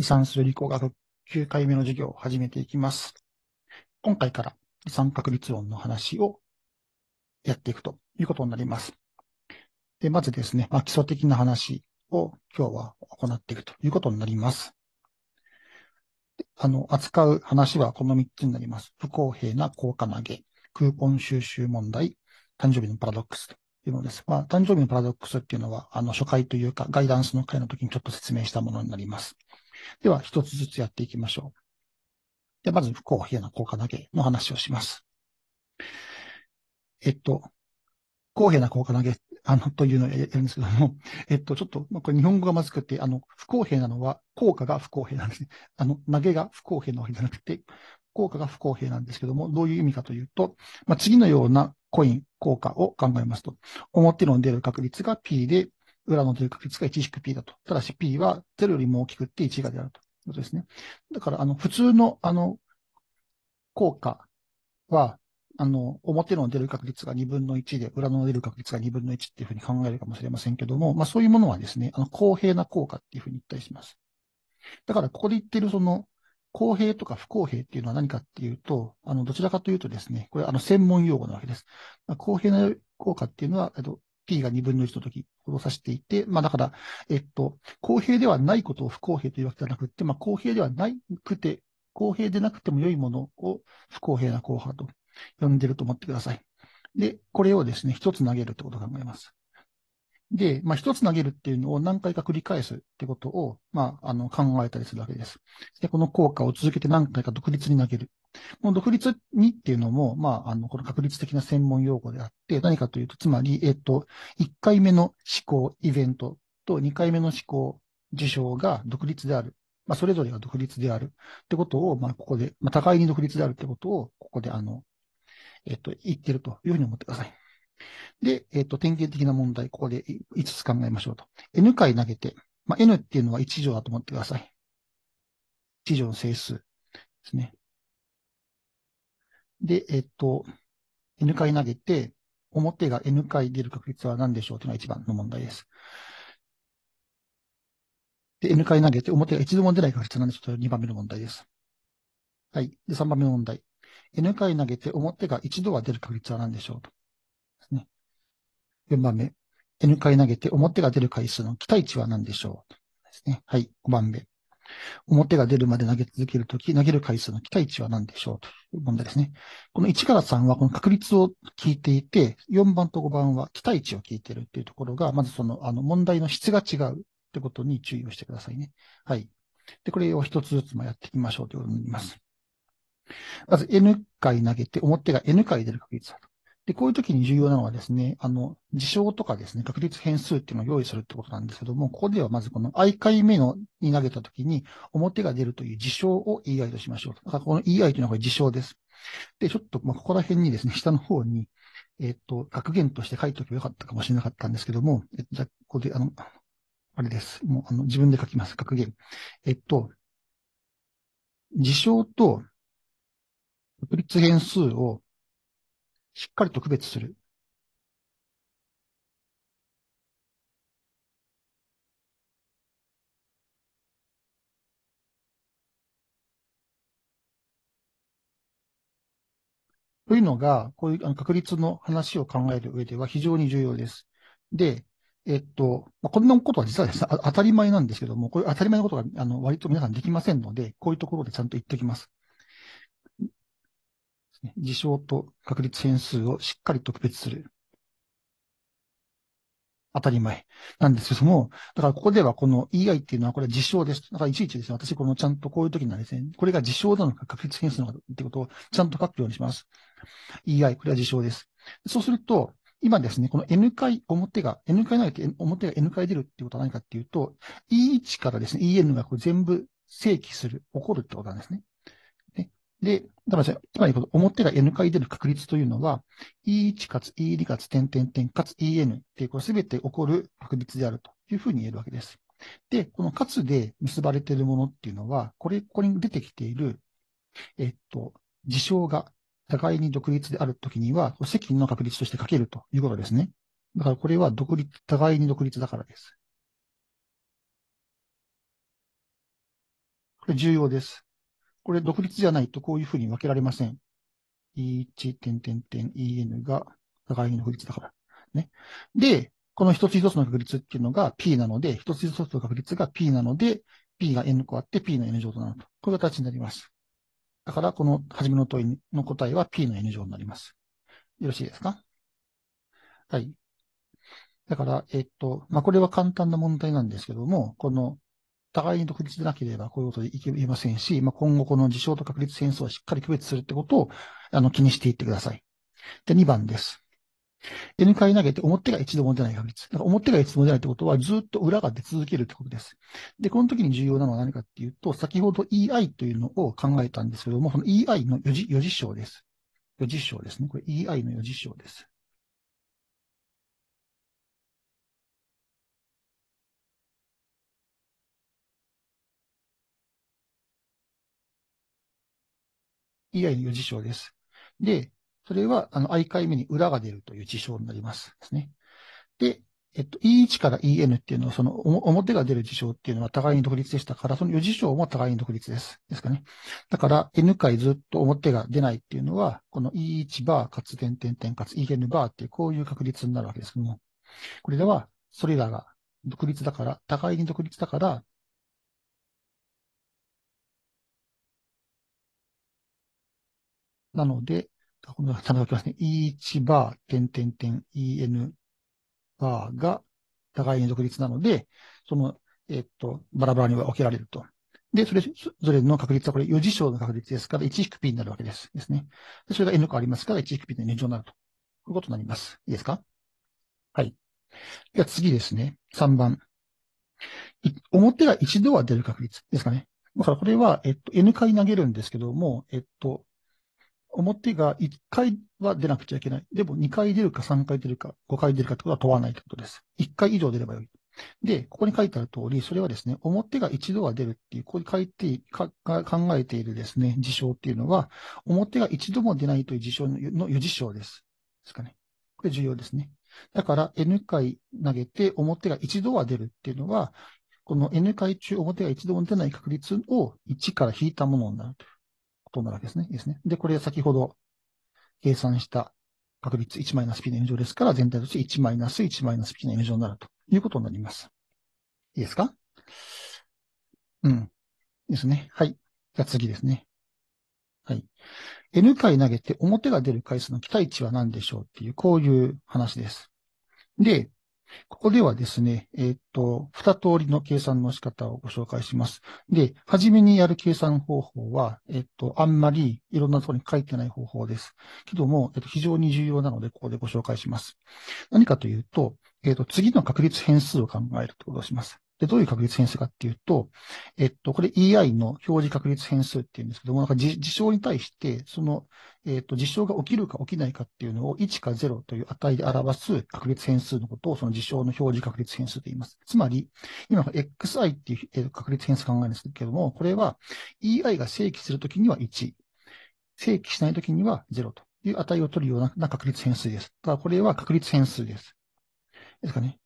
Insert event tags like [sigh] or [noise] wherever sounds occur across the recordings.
遺産する理工学9回目の授業を始めていきます。今回から遺産確率論の話をやっていくということになります。で、まずですね、まあ、基礎的な話を今日は行っていくということになります。あの、扱う話はこの3つになります。不公平な効果投げ、クーポン収集問題、誕生日のパラドックスというのです。まあ、誕生日のパラドックスっていうのは、あの、初回というか、ガイダンスの回の時にちょっと説明したものになります。では、一つずつやっていきましょう。でまず、不公平な効果投げの話をします。えっと、公平な効果投げ、あの、というのをやるんですけども、えっと、ちょっと、これ日本語がまずくて、あの、不公平なのは、効果が不公平なんですね。あの、投げが不公平なわけじゃなくて、効果が不公平なんですけども、どういう意味かというと、まあ、次のようなコイン、効果を考えますと、表の出る確率が P で、裏の出る確率が1引く P だと。ただし P は0よりも大きくって1がであるということですね。だから、あの、普通の、あの、効果は、あの、表の出る確率が2分の1で、裏の出る確率が2分の1っていうふうに考えるかもしれませんけども、まあそういうものはですね、あの、公平な効果っていうふうに言ったりします。だから、ここで言ってるその、公平とか不公平っていうのは何かっていうと、あの、どちらかというとですね、これ、あの、専門用語なわけです。公平な効果っていうのは、えっと、P が2分の1の時を指していて、まあだから、えっと、公平ではないことを不公平というわけではなくて、まあ公平ではなくて、公平でなくても良いものを不公平な後半と呼んでると思ってください。で、これをですね、一つ投げるってことを考えます。で、まあ、一つ投げるっていうのを何回か繰り返すってことを、まあ、あの、考えたりするわけです。で、この効果を続けて何回か独立に投げる。もう独立にっていうのも、まあ、あの、この確率的な専門用語であって、何かというと、つまり、えっと、1回目の思考、イベントと2回目の思考、事象が独立である。まあ、それぞれが独立であるってことを、まあ、ここで、まあ、互いに独立であるってことを、ここで、あの、えっと、言ってるというふうに思ってください。で、えっと、典型的な問題、ここで5つ考えましょうと。N 回投げて、まあ、N っていうのは1乗だと思ってください。1乗の整数ですね。で、えっと、N 回投げて、表が N 回出る確率は何でしょうというのが一番の問題です。で、N 回投げて、表が一度も出ない確率なんでしょうという2番目の問題です。はい。で、3番目の問題。N 回投げて、表が一度は出る確率は何でしょうと。ですね。4番目。N 回投げて、表が出る回数の期待値は何でしょうですね。はい。5番目。表が出るまで投げ続けるとき、投げる回数の期待値は何でしょうという問題ですね。この1から3はこの確率を聞いていて、4番と5番は期待値を聞いているっていうところが、まずその、あの、問題の質が違うってことに注意をしてくださいね。はい。で、これを一つずつもやっていきましょうということになります。まず N 回投げて、表が N 回出る確率だと。で、こういう時に重要なのはですね、あの、事象とかですね、確率変数っていうのを用意するってことなんですけども、ここではまずこの i 回目のに投げた時に表が出るという事象を ei としましょう。だからこの ei というのはこれ事象です。で、ちょっと、まここら辺にですね、下の方に、えっ、ー、と、格言として書いておけばよかったかもしれなかったんですけども、えじゃここで、あの、あれです。もう、あの、自分で書きます。格言。えっ、ー、と、事象と確率変数をしっかりと区別する。というのが、こういう確率の話を考える上では非常に重要です。で、えっと、まあ、こんなことは実はですね、当たり前なんですけども、こういう当たり前のことが、あの、割と皆さんできませんので、こういうところでちゃんと言っておきます。事象と確率変数をしっかり特別する。当たり前なんですけども、だからここではこの EI っていうのはこれは事象です。だからいちいちですね、私このちゃんとこういう時にんですね、これが事象なのか確率変数なのかってことをちゃんと書くようにします。EI、これは事象です。そうすると、今ですね、この N 回表が、N 回ないと表が N 回出るってことは何かっていうと、E1 からですね、EN がこう全部正規する、起こるってことなんですね。で、だから、つまり表が n 回出る確率というのは、e1 かつ e2 かつ点点点かつ en ってこれすべて起こる確率であるというふうに言えるわけです。で、このかつで結ばれているものっていうのは、これ、ここに出てきている、えっと、事象が互いに独立であるときには、積の確率として書けるということですね。だからこれは独立、互いに独立だからです。これ重要です。これ独立じゃないとこういうふうに分けられません。1、点点点 en が互いの不率だから。ね。で、この一つ一つの確率っていうのが p なので、一つ一つの確率が p なので、p が n 個あって p の n 乗となると。こういう形になります。だから、この初めの問いの答えは p の n 乗になります。よろしいですかはい。だから、えっと、まあ、これは簡単な問題なんですけども、この互いに独立でなければ、こういうことで言えませんし、まあ、今後この事象と確立戦争はしっかり区別するってことを、あの、気にしていってください。で、2番です。N 回投げて表が一度も出ない確率。だから表が一度も出ないってことは、ずっと裏が出続けるってことです。で、この時に重要なのは何かっていうと、先ほど EI というのを考えたんですけども、その EI の4次章です。4次章ですね。これ EI の4次章です。以外い四事象です。で、それは、あの、i 回目に裏が出るという事象になります。ですね。で、えっと、E1 から EN っていうのは、その、表が出る事象っていうのは互いに独立でしたから、その四事象も互いに独立です。ですかね。だから、N 回ずっと表が出ないっていうのは、この E1 バーかつ点点点かつ EN バーっていう、こういう確率になるわけですけども、これでは、それらが独立だから、互いに独立だから、なので、このためきますね、E1 バー、点点点 EN バーが互いに独立なので、その、えっと、バラバラに分けられると。で、それぞれの確率はこれ4次小の確率ですから、1-P になるわけです。ですね。でそれが N 個ありますから、1-P の2乗になると。こういうことになります。いいですかはい。では次ですね。3番。表が一度は出る確率ですかね。だからこれは、えっと、N 回投げるんですけども、えっと、表が1回は出なくちゃいけない。でも2回出るか3回出るか5回出るかってことは問わないってことです。1回以上出ればよい。で、ここに書いてある通り、それはですね、表が一度は出るっていう、ここに書いて、考えているですね、事象っていうのは、表が一度も出ないという事象の余事象です。ですかね。これ重要ですね。だから、N 回投げて表が一度は出るっていうのは、この N 回中表が一度も出ない確率を1から引いたものになるという。ことなるわけですね。ですね。で、これ先ほど計算した確率 1-p マイナの n 乗ですから、全体として 1-1-p マイナスマイナの n 乗になるということになります。いいですかうん。ですね。はい。じゃあ次ですね。はい。N 回投げて表が出る回数の期待値は何でしょうっていう、こういう話です。で、ここではですね、えっ、と、二通りの計算の仕方をご紹介します。で、はじめにやる計算方法は、えっ、と、あんまりいろんなところに書いてない方法です。けども、えっ、と、非常に重要なので、ここでご紹介します。何かというと、えっ、と、次の確率変数を考えるということをします。で、どういう確率変数かっていうと、えっと、これ EI の表示確率変数っていうんですけども、なんか事象に対して、その、えっと、事象が起きるか起きないかっていうのを1か0という値で表す確率変数のことを、その事象の表示確率変数と言います。つまり、今、XI っていう確率変数考えるんですけども、これは EI が正規するときには1、正規しないときには0という値を取るような確率変数です。ただ、これは確率変数です。ですかね。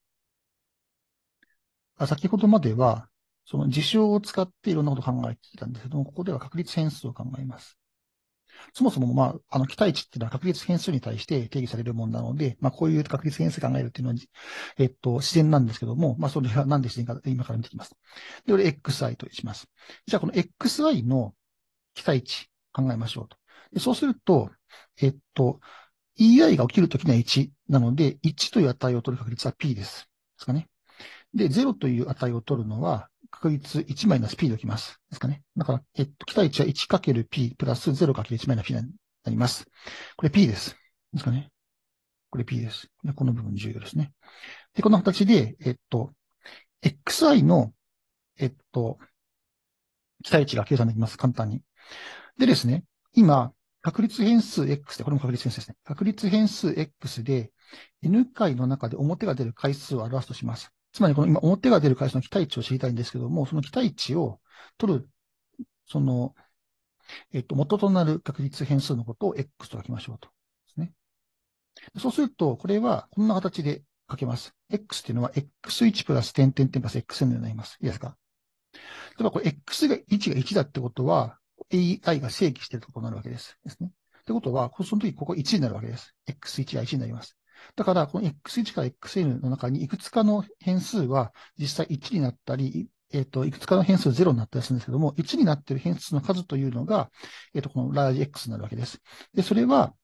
あ先ほどまでは、その事象を使っていろんなことを考えていたんですけども、ここでは確率変数を考えます。そもそも、まあ、あの、期待値っていうのは確率変数に対して定義されるものなので、まあ、こういう確率変数考えるっていうのは、えっと、自然なんですけども、まあ、それはなんで自然か、今から見ていきます。で、これ xi とします。じゃあ、この xi の期待値考えましょうと。でそうすると、えっと、ei が起きるときには1なので、1という値を取る確率は p です。ですかね。で、0という値を取るのは、確率1マイナス P でおきます。ですかね。だから、えっと、期待値は 1×P プラス 0×1 マイナス P になります。これ P です。ですかね。これ P です。でこの部分重要ですね。で、この形で、えっと、xi の、えっと、期待値が計算できます。簡単に。でですね、今、確率変数 x で、これも確率変数ですね。確率変数 x で、n 回の中で表が出る回数を表すとします。つまりこの今表が出る会社の期待値を知りたいんですけども、その期待値を取る、その、えっと、元となる確率変数のことを X と書きましょうと。ですね。そうすると、これはこんな形で書けます。X っていうのは X1 プラス点点点プラス XN になります。いいですか例えばこれ X が1が1だってことは、AI が正規してるとこになるわけです。ですね。ってことは、その時ここ1になるわけです。X1 が1になります。だから、この x1 から xn の中にいくつかの変数は実際1になったり、えっ、と、いくつかの変数0になったりするんですけども、1になっている変数の数というのが、えっ、と、このラージ X になるわけです。で、それは、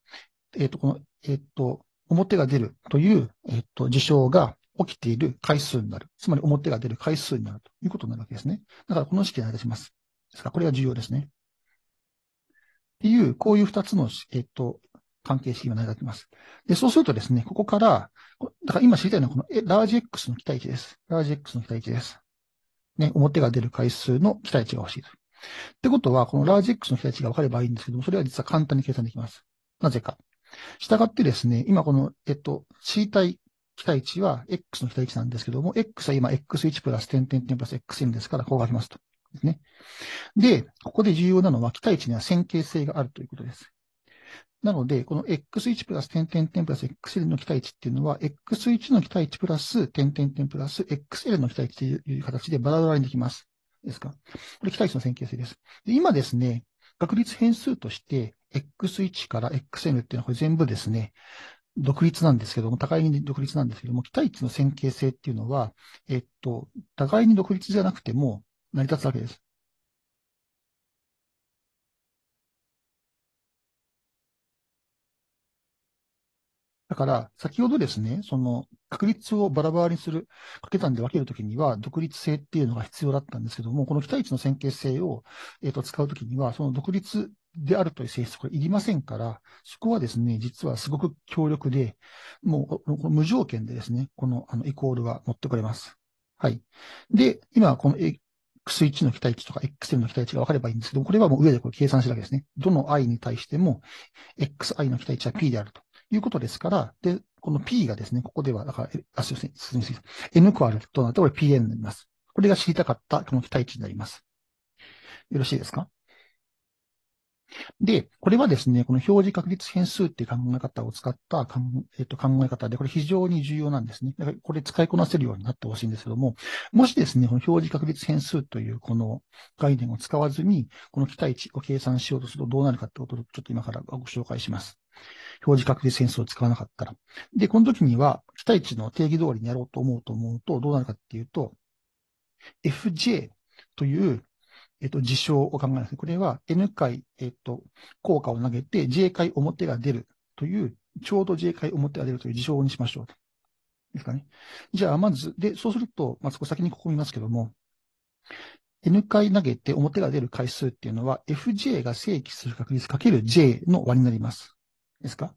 えっ、と、この、えっ、と、表が出るという、えっ、と、事象が起きている回数になる。つまり表が出る回数になるということになるわけですね。だからこの式で流します。ですから、これが重要ですね。っていう、こういう2つの、えっ、と、関係式をいり立きます。で、そうするとですね、ここから、だから今知りたいのはこのラージ X の期待値です。ラージ X の期待値です。ね、表が出る回数の期待値が欲しいと。ってことは、このラージ X の期待値が分かればいいんですけども、それは実は簡単に計算できます。なぜか。従ってですね、今この、えっと、C い。期待値は X の期待値なんですけども、X は今 X1 プラス点点点プラス XM ですから、こう書きますと。ですね。で、ここで重要なのは期待値には線形性があるということです。なので、この x1 プラス点点点プラス xl の期待値っていうのは、x1 の期待値プラス点点点プラス xl の期待値という形でバラバラにできます。ですか。これ期待値の線形性です。で今ですね、確率変数として、x1 から xn っていうのはこれ全部ですね、独立なんですけども、互いに独立なんですけども、期待値の線形性っていうのは、えっと、互いに独立じゃなくても成り立つわけです。だから、先ほどですね、その、確率をバラバラにする、掛け算で分けるときには、独立性っていうのが必要だったんですけども、この期待値の線形性を、えっ、ー、と、使うときには、その独立であるという性質、これいりませんから、そこはですね、実はすごく強力で、もう、無条件でですね、この、あの、イコールが持ってくれます。はい。で、今、この X1 の期待値とか x n の期待値が分かればいいんですけど、これはもう上でこれ計算してるわけですね。どの i に対しても、xi の期待値は p であると。いうことですから、で、この P がですね、ここでは、だから、あ、すみません、すみません。す。N 加アルとなって、これ PN になります。これが知りたかった、この期待値になります。よろしいですかで、これはですね、この表示確率変数っていう考え方を使ったかん、えっと、考え方で、これ非常に重要なんですね。だからこれ使いこなせるようになってほしいんですけども、もしですね、この表示確率変数というこの概念を使わずに、この期待値を計算しようとするとどうなるかってことをちょっと今からご紹介します。表示確率変数を使わなかったら。で、この時には、期待値の定義通りにやろうと思うと思うと、どうなるかっていうと、fj というえっと、事象を考えます。これは N 回、えっと、効果を投げて J 回表が出るという、ちょうど J 回表が出るという事象にしましょう。ですかね。じゃあ、まず、で、そうすると、まあ、そこ先にここ見ますけども、N 回投げて表が出る回数っていうのは、Fj が正規する確率かける J の和になります。ですか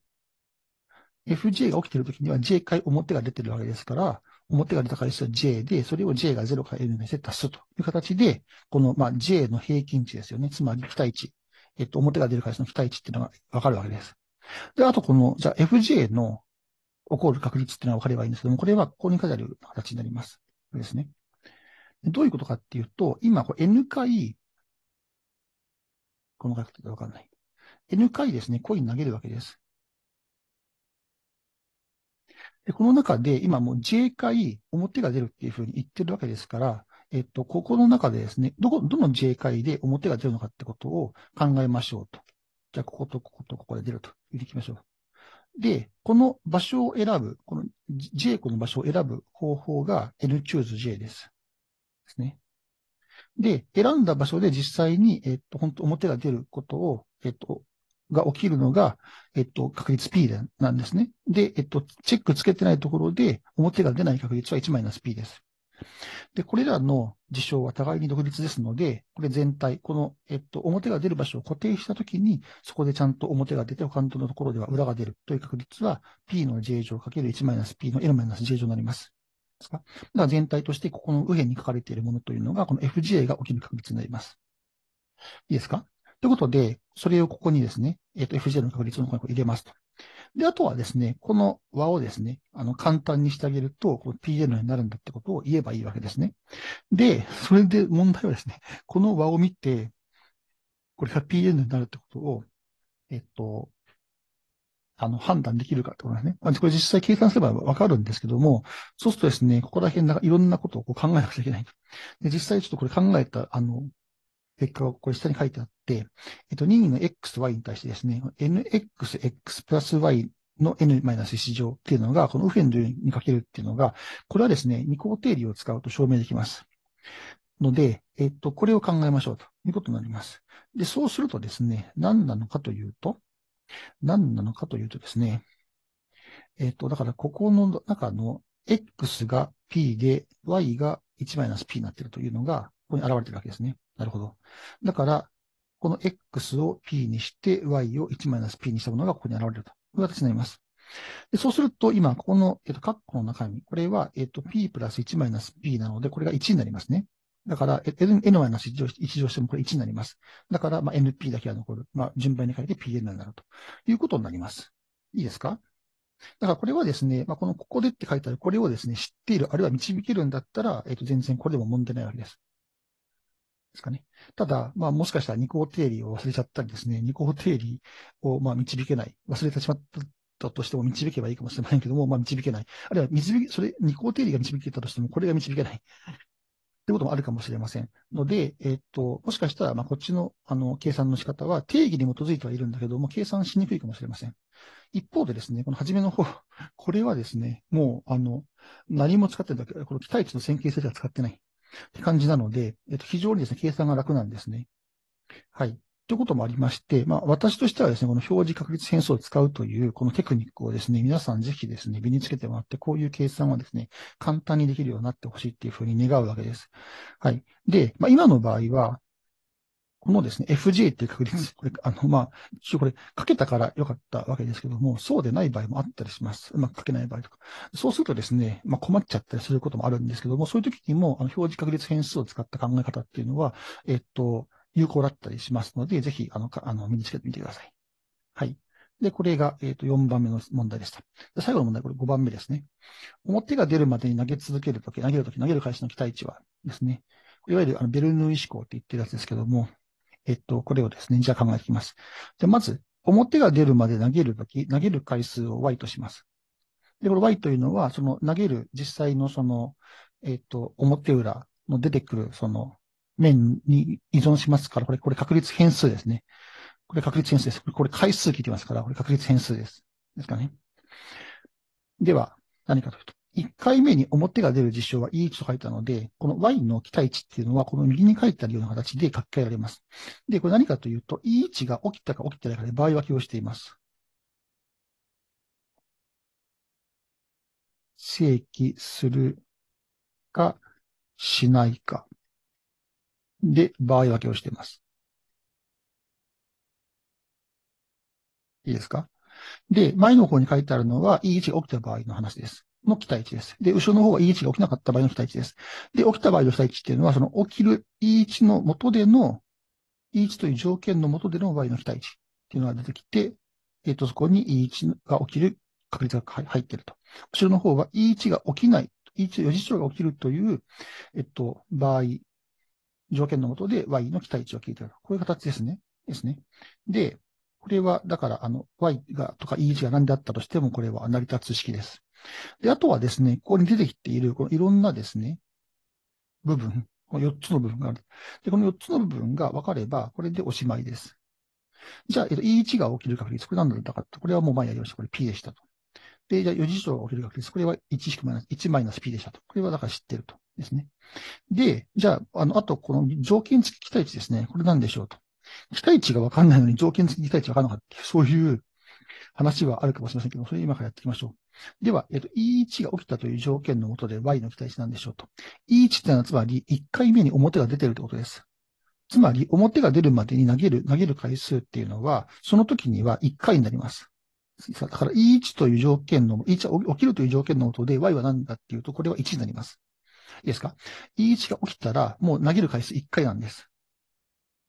?Fj が起きてるときには J 回表が出てるわけですから、表が出たから数は J で、それを J が0から N にセッすという形で、この、まあ、J の平均値ですよね。つまり、期待値。えっと、表が出る回数の期待値っていうのがわかるわけです。で、あとこの、じゃあ FJ の起こる確率っていうのはわかればいいんですけども、これはここに書いてある形になります。これですね。どういうことかっていうと、今、N 回、この書き方わかんない。N 回ですね、コイン投げるわけです。で、この中で今もう J 回表が出るっていうふうに言ってるわけですから、えっと、ここの中でですね、どこ、どの J 回で表が出るのかってことを考えましょうと。じゃあ、こことこことここで出ると言っていきましょう。で、この場所を選ぶ、この J この場所を選ぶ方法が nChooseJ です。ですね。で、選んだ場所で実際に、えっと、本当表が出ることを、えっと、が起きるのが、えっと、確率 P なんですね。で、えっと、チェックつけてないところで、表が出ない確率は 1-P です。で、これらの事象は互いに独立ですので、これ全体、この、えっと、表が出る場所を固定したときに、そこでちゃんと表が出て、他のところでは裏が出るという確率は、P の J 乗かける 1-P の L-J 乗になります。ですか。だから全体として、ここの右辺に書かれているものというのが、この FGA が起きる確率になります。いいですかということで、それをここにですね、えっ、ー、と、FJ の確率の項こを入れますと。で、あとはですね、この和をですね、あの、簡単にしてあげると、この PN になるんだってことを言えばいいわけですね。で、それで問題はですね、この和を見て、これが PN になるってことを、えっと、あの、判断できるかってことですね。まあ、これ実際計算すればわかるんですけども、そうするとですね、ここら辺なんかいろんなことをこう考えなくちゃいけない。で、実際ちょっとこれ考えた、あの、結果がこれ下に書いてあって、えっと、任意の xy に対してですね、nxx プラス y の n-1 乗っていうのが、この右辺にかけるっていうのが、これはですね、二項定理を使うと証明できます。ので、えっと、これを考えましょうということになります。で、そうするとですね、何なのかというと、何なのかというとですね、えっと、だからここの中の x が p で、y が1マイナス p になっているというのが、ここに現れているわけですね。なるほど。だから、この x を p にして、y を 1-p にしたものがここに現れるという形になります。でそうすると、今、ここの、えっと、カッコの中身、これは、えっと、p プラス 1-p なので、これが1になりますね。だから、n-1 ス一乗してもこれ1になります。だから、まあ、np だけは残る。まあ、順番に書いて pn になるということになります。いいですかだからこれはですね、まあ、このここでって書いてある、これをですね、知っている、あるいは導けるんだったら、えっ、と、全然これでも問題ないわけです。ですかね。ただ、まあもしかしたら二項定理を忘れちゃったりですね、二項定理をまあ導けない、忘れてしまったとしても導けばいいかもしれませんけども、まあ導けない。あるいは導き、それ、二項定理が導けたとしても、これが導けない。ってこともあるかもしれません。ので、えっ、と、もしかしたら、まあ、こっちの、あの、計算の仕方は定義に基づいてはいるんだけども、計算しにくいかもしれません。一方でですね、この初めの方、これはですね、もう、あの、何も使ってない、この期待値の線形性では使ってない。って感じなので、えっと、非常にですね、計算が楽なんですね。はい。ということもありまして、まあ、私としてはですね、この表示確率変数を使うという、このテクニックをですね、皆さんぜひですね、身につけてもらって、こういう計算はですね、簡単にできるようになってほしいっていうふうに願うわけです。はい。で、まあ、今の場合は、このですね、FJ っていう確率、これ、あの、まあ、一応これ、かけたから良かったわけですけども、そうでない場合もあったりします。うまくかけない場合とか。そうするとですね、まあ、困っちゃったりすることもあるんですけども、そういう時にも、あの、表示確率変数を使った考え方っていうのは、えっと、有効だったりしますので、ぜひ、あの、かあの身につけてみてください。はい。で、これが、えっと、4番目の問題でした。で最後の問題、これ5番目ですね。表が出るまでに投げ続けるとき、投げるとき、投げる開始の期待値はですね、いわゆるあのベルヌーイ思考って言ってるやつですけども、えっと、これをですね、じゃあ考えていきます。じゃまず、表が出るまで投げるとき、投げる回数を y とします。で、この y というのは、その投げる実際のその、えっと、表裏の出てくるその面に依存しますから、これ、これ確率変数ですね。これ確率変数です。これ、これ回数聞いてますから、これ確率変数です。ですかね。では、何かというと、1回目に表が出る事象は E1 と書いたので、この Y の期待値っていうのは、この右に書いてあるような形で書き換えられます。で、これ何かというと、E1 が起きたか起きてないかで場合分けをしています。正規するか、しないか。で、場合分けをしています。いいですかで、前の方に書いてあるのは E1 が起きた場合の話です。の期待値です。で、後ろの方が E1 が起きなかった場合の期待値です。で、起きた場合の期待値っていうのは、その起きる E1 の元での、E1 という条件の元での Y の期待値っていうのが出てきて、えっ、ー、と、そこに E1 が起きる確率が入ってると。後ろの方は E1 が起きない、E1 予時長が起きるという、えっと、場合、条件のもとで Y の期待値を聞いてると。こういう形ですね。ですね。で、これは、だから、あの、Y が、とか E1 が何であったとしても、これは成り立つ式です。で、あとはですね、ここに出てきている、このいろんなですね、部分、この4つの部分がある。で、この4つの部分が分かれば、これでおしまいです。じゃあ、えっと、E1 が起きる確率、これ何だったかって、これはもう前やりました。これ P でしたと。で、じゃあ、4次長が起きる確率、これは1しくマイナス、1マイナス P でしたと。これはだから知ってると。ですね。で、じゃあ、あの、あと、この条件付き期待値ですね。これ何でしょうと。期待値が分かんないのに条件付き期待値分かんなかった。そういう話はあるかもしれませんけど、それ今からやっていきましょう。では、えっと、E1 が起きたという条件のもとで Y の期待値なんでしょうと。E1 ってのはつまり1回目に表が出てるってことです。つまり、表が出るまでに投げる、投げる回数っていうのは、その時には1回になります。だから E1 という条件の、E1 起きるという条件のもとで Y は何だっていうと、これは1になります。いいですか ?E1 が起きたら、もう投げる回数1回なんです。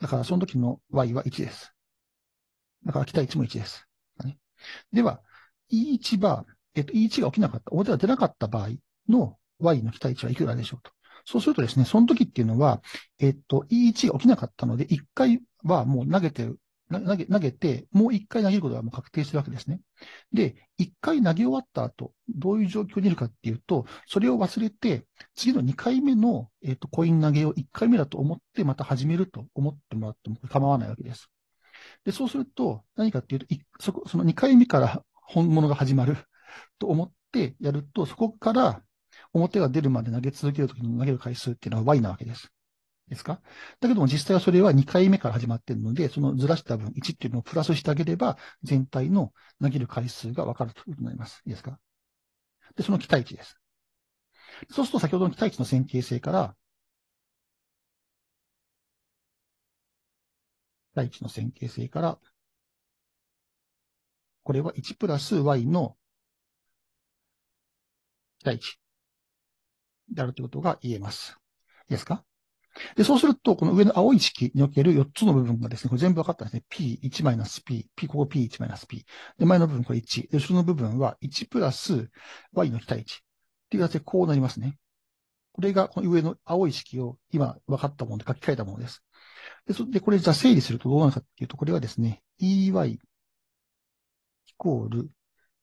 だからその時の Y は1です。だから期待値も1です。では、E1 バー、えっと、E1 が起きなかった、表が出なかった場合の Y の期待値はいくらでしょうと。そうするとですね、その時っていうのは、えっと、E1 が起きなかったので、1回はもう投げて投げ、投げて、もう1回投げることがもう確定してるわけですね。で、1回投げ終わった後、どういう状況にいるかっていうと、それを忘れて、次の2回目の、えっと、コイン投げを1回目だと思って、また始めると思ってもらっても構わないわけです。で、そうすると、何かっていうと、そこ、その2回目から本物が始まる [laughs] と思ってやると、そこから表が出るまで投げ続けるときの投げる回数っていうのは Y なわけです。ですかだけども実際はそれは2回目から始まってるので、そのずらした分1っていうのをプラスしてあげれば、全体の投げる回数がわかるということになります。いいですかで、その期待値です。そうすると先ほどの期待値の線形性から、第一の線形性から、これは1プラス y の第一。であるということが言えます。いいですかで、そうすると、この上の青い式における4つの部分がですね、これ全部分かったんですね。P1 マイナス P、P、ここ P1 マイナス P。で、前の部分これ1。で、後ろの部分は1プラス Y の非対1。っていう形でこうなりますね。これが、この上の青い式を今分かったもので書き換えたものです。で、それでこれじゃあ整理するとどうなるかっていうと、これはですね、ey イコール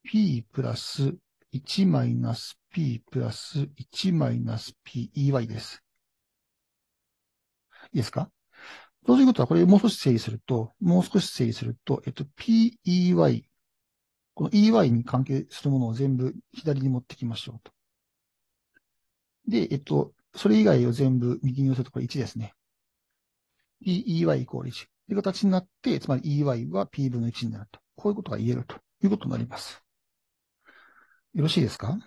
p プラス1マイナス p プラス1マイナス pey です。いいですかそういうことは、これもう少し整理すると、もう少し整理すると、えっと、pey、この ey に関係するものを全部左に持ってきましょうと。で、えっと、それ以外を全部右に寄せるとこれ1ですね。EY イコール1という形になって、つまり EY は P 分の1になると。こういうことが言えるということになります。よろしいですか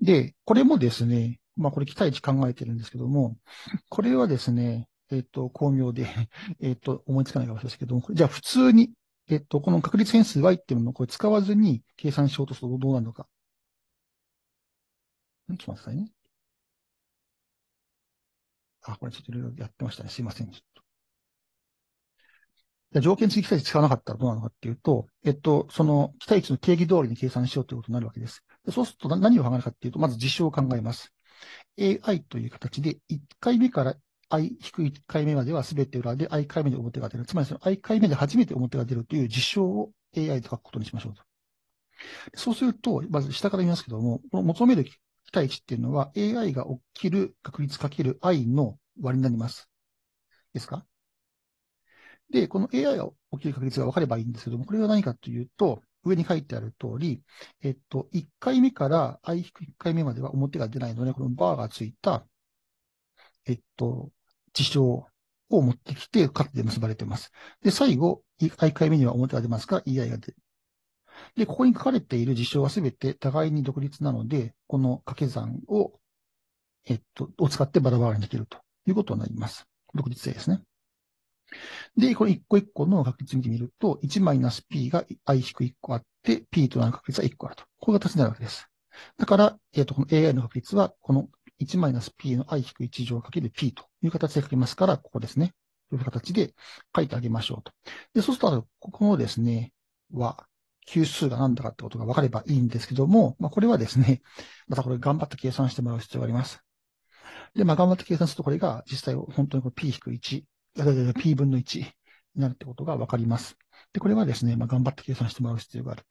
で、これもですね、まあこれ期待値考えてるんですけども、これはですね、えっ、と、巧妙で、[laughs] えっ、と、思いつかないかもしれないですけども、じゃあ普通に、えっ、と、この確率変数 y っていうのをこれ使わずに計算しようとするとどうなるのか。ちょっと待ってくださいね。あ、これちょっといろいろやってましたね。すいません。ちょっと条件付き期待値使わなかったらどうなのかっていうと、えっと、その期待値の定義通りに計算しようということになるわけです。でそうすると何を考えるかっていうと、まず実証を考えます。AI という形で、1回目から i-1 回目までは全て裏で i 回目で表が出る。つまりその i 回目で初めて表が出るという事象を AI と書くことにしましょうと。そうすると、まず下から見ますけども、この求める対1っていうのは AI が起きる確率かける i の割になります。ですかで、この AI が起きる確率が分かればいいんですけども、これは何かというと、上に書いてある通り、えっと、1回目から i-1 回目までは表が出ないので、このバーがついた、えっと、事象を持ってきて、かって結ばれています。で、最後、1回目には表が出ますから、EI がで、ここに書かれている事象はすべて互いに独立なので、この掛け算を、えっと、を使ってバラバラにできるということになります。独立性ですね。で、これ一個一個の確率見てみると、1-p が i-1 個あって、p となる確率は1個あると。こういう形になるわけです。だから、えっ、と、この AI の確率は、この 1-p の i-1 乗かける p という形で書けますから、ここですね。という形で書いてあげましょうと。で、そうすると、ここのですね、は、級数が何だかってことが分かればいいんですけども、まあ、これはですね、[laughs] またこれ頑張って計算してもらう必要があります。で、まあ、頑張って計算するとこれが実際本当にこの P-1、P 分の1になるってことが分かります。で、これはですね、まあ、頑張って計算してもらう必要がある。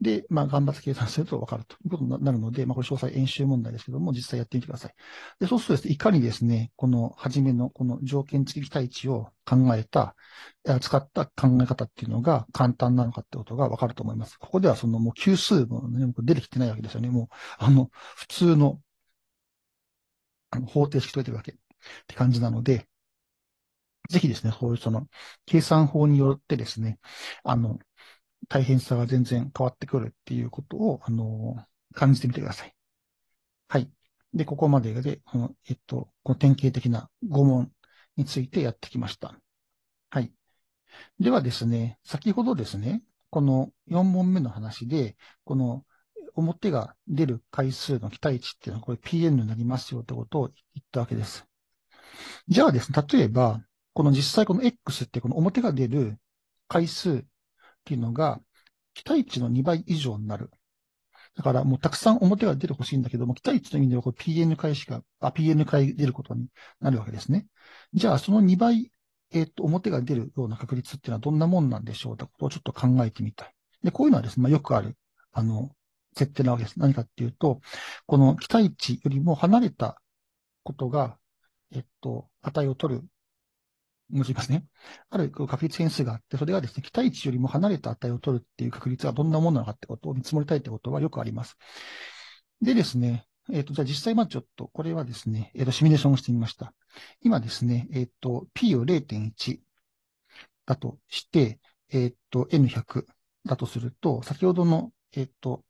で、まあ、頑張って計算すると分かるということになるので、まあ、これ詳細演習問題ですけども、実際やってみてください。で、そうするとですね、いかにですね、この初めのこの条件付き期待値を考えた、使った考え方っていうのが簡単なのかってことが分かると思います。ここではそのもう級数も、ね、出てきてないわけですよね。もう、あの、普通の、あの、方程式といてるわけって感じなので、ぜひですね、こういうその、計算法によってですね、あの、大変さが全然変わってくるっていうことを、あの、感じてみてください。はい。で、ここまでで、この、えっと、この典型的な5問についてやってきました。はい。ではですね、先ほどですね、この4問目の話で、この表が出る回数の期待値っていうのは、これ PN になりますよってことを言ったわけです。じゃあですね、例えば、この実際この X ってこの表が出る回数っていうのが、期待値の2倍以上になる。だからもうたくさん表が出てほしいんだけども、期待値の意味ではこれ PN 回しか、あ、PN 回出ることになるわけですね。じゃあその2倍、えっ、ー、と、表が出るような確率っていうのはどんなもんなんでしょうってことをちょっと考えてみたい。で、こういうのはですね、まあ、よくある、あの、設定なわけです。何かっていうと、この期待値よりも離れたことが、えっと、値を取る結びますね。ある確率変数があって、それがですね、期待値よりも離れた値を取るっていう確率はどんなものなのかってことを見積もりたいってことはよくあります。でですね、えっ、ー、と、じゃあ実際まあちょっと、これはですね、えっ、ー、と、シミュレーションをしてみました。今ですね、えっ、ー、と、P を0.1だとして、えっと、N100 だとすると、先ほどの、えっと、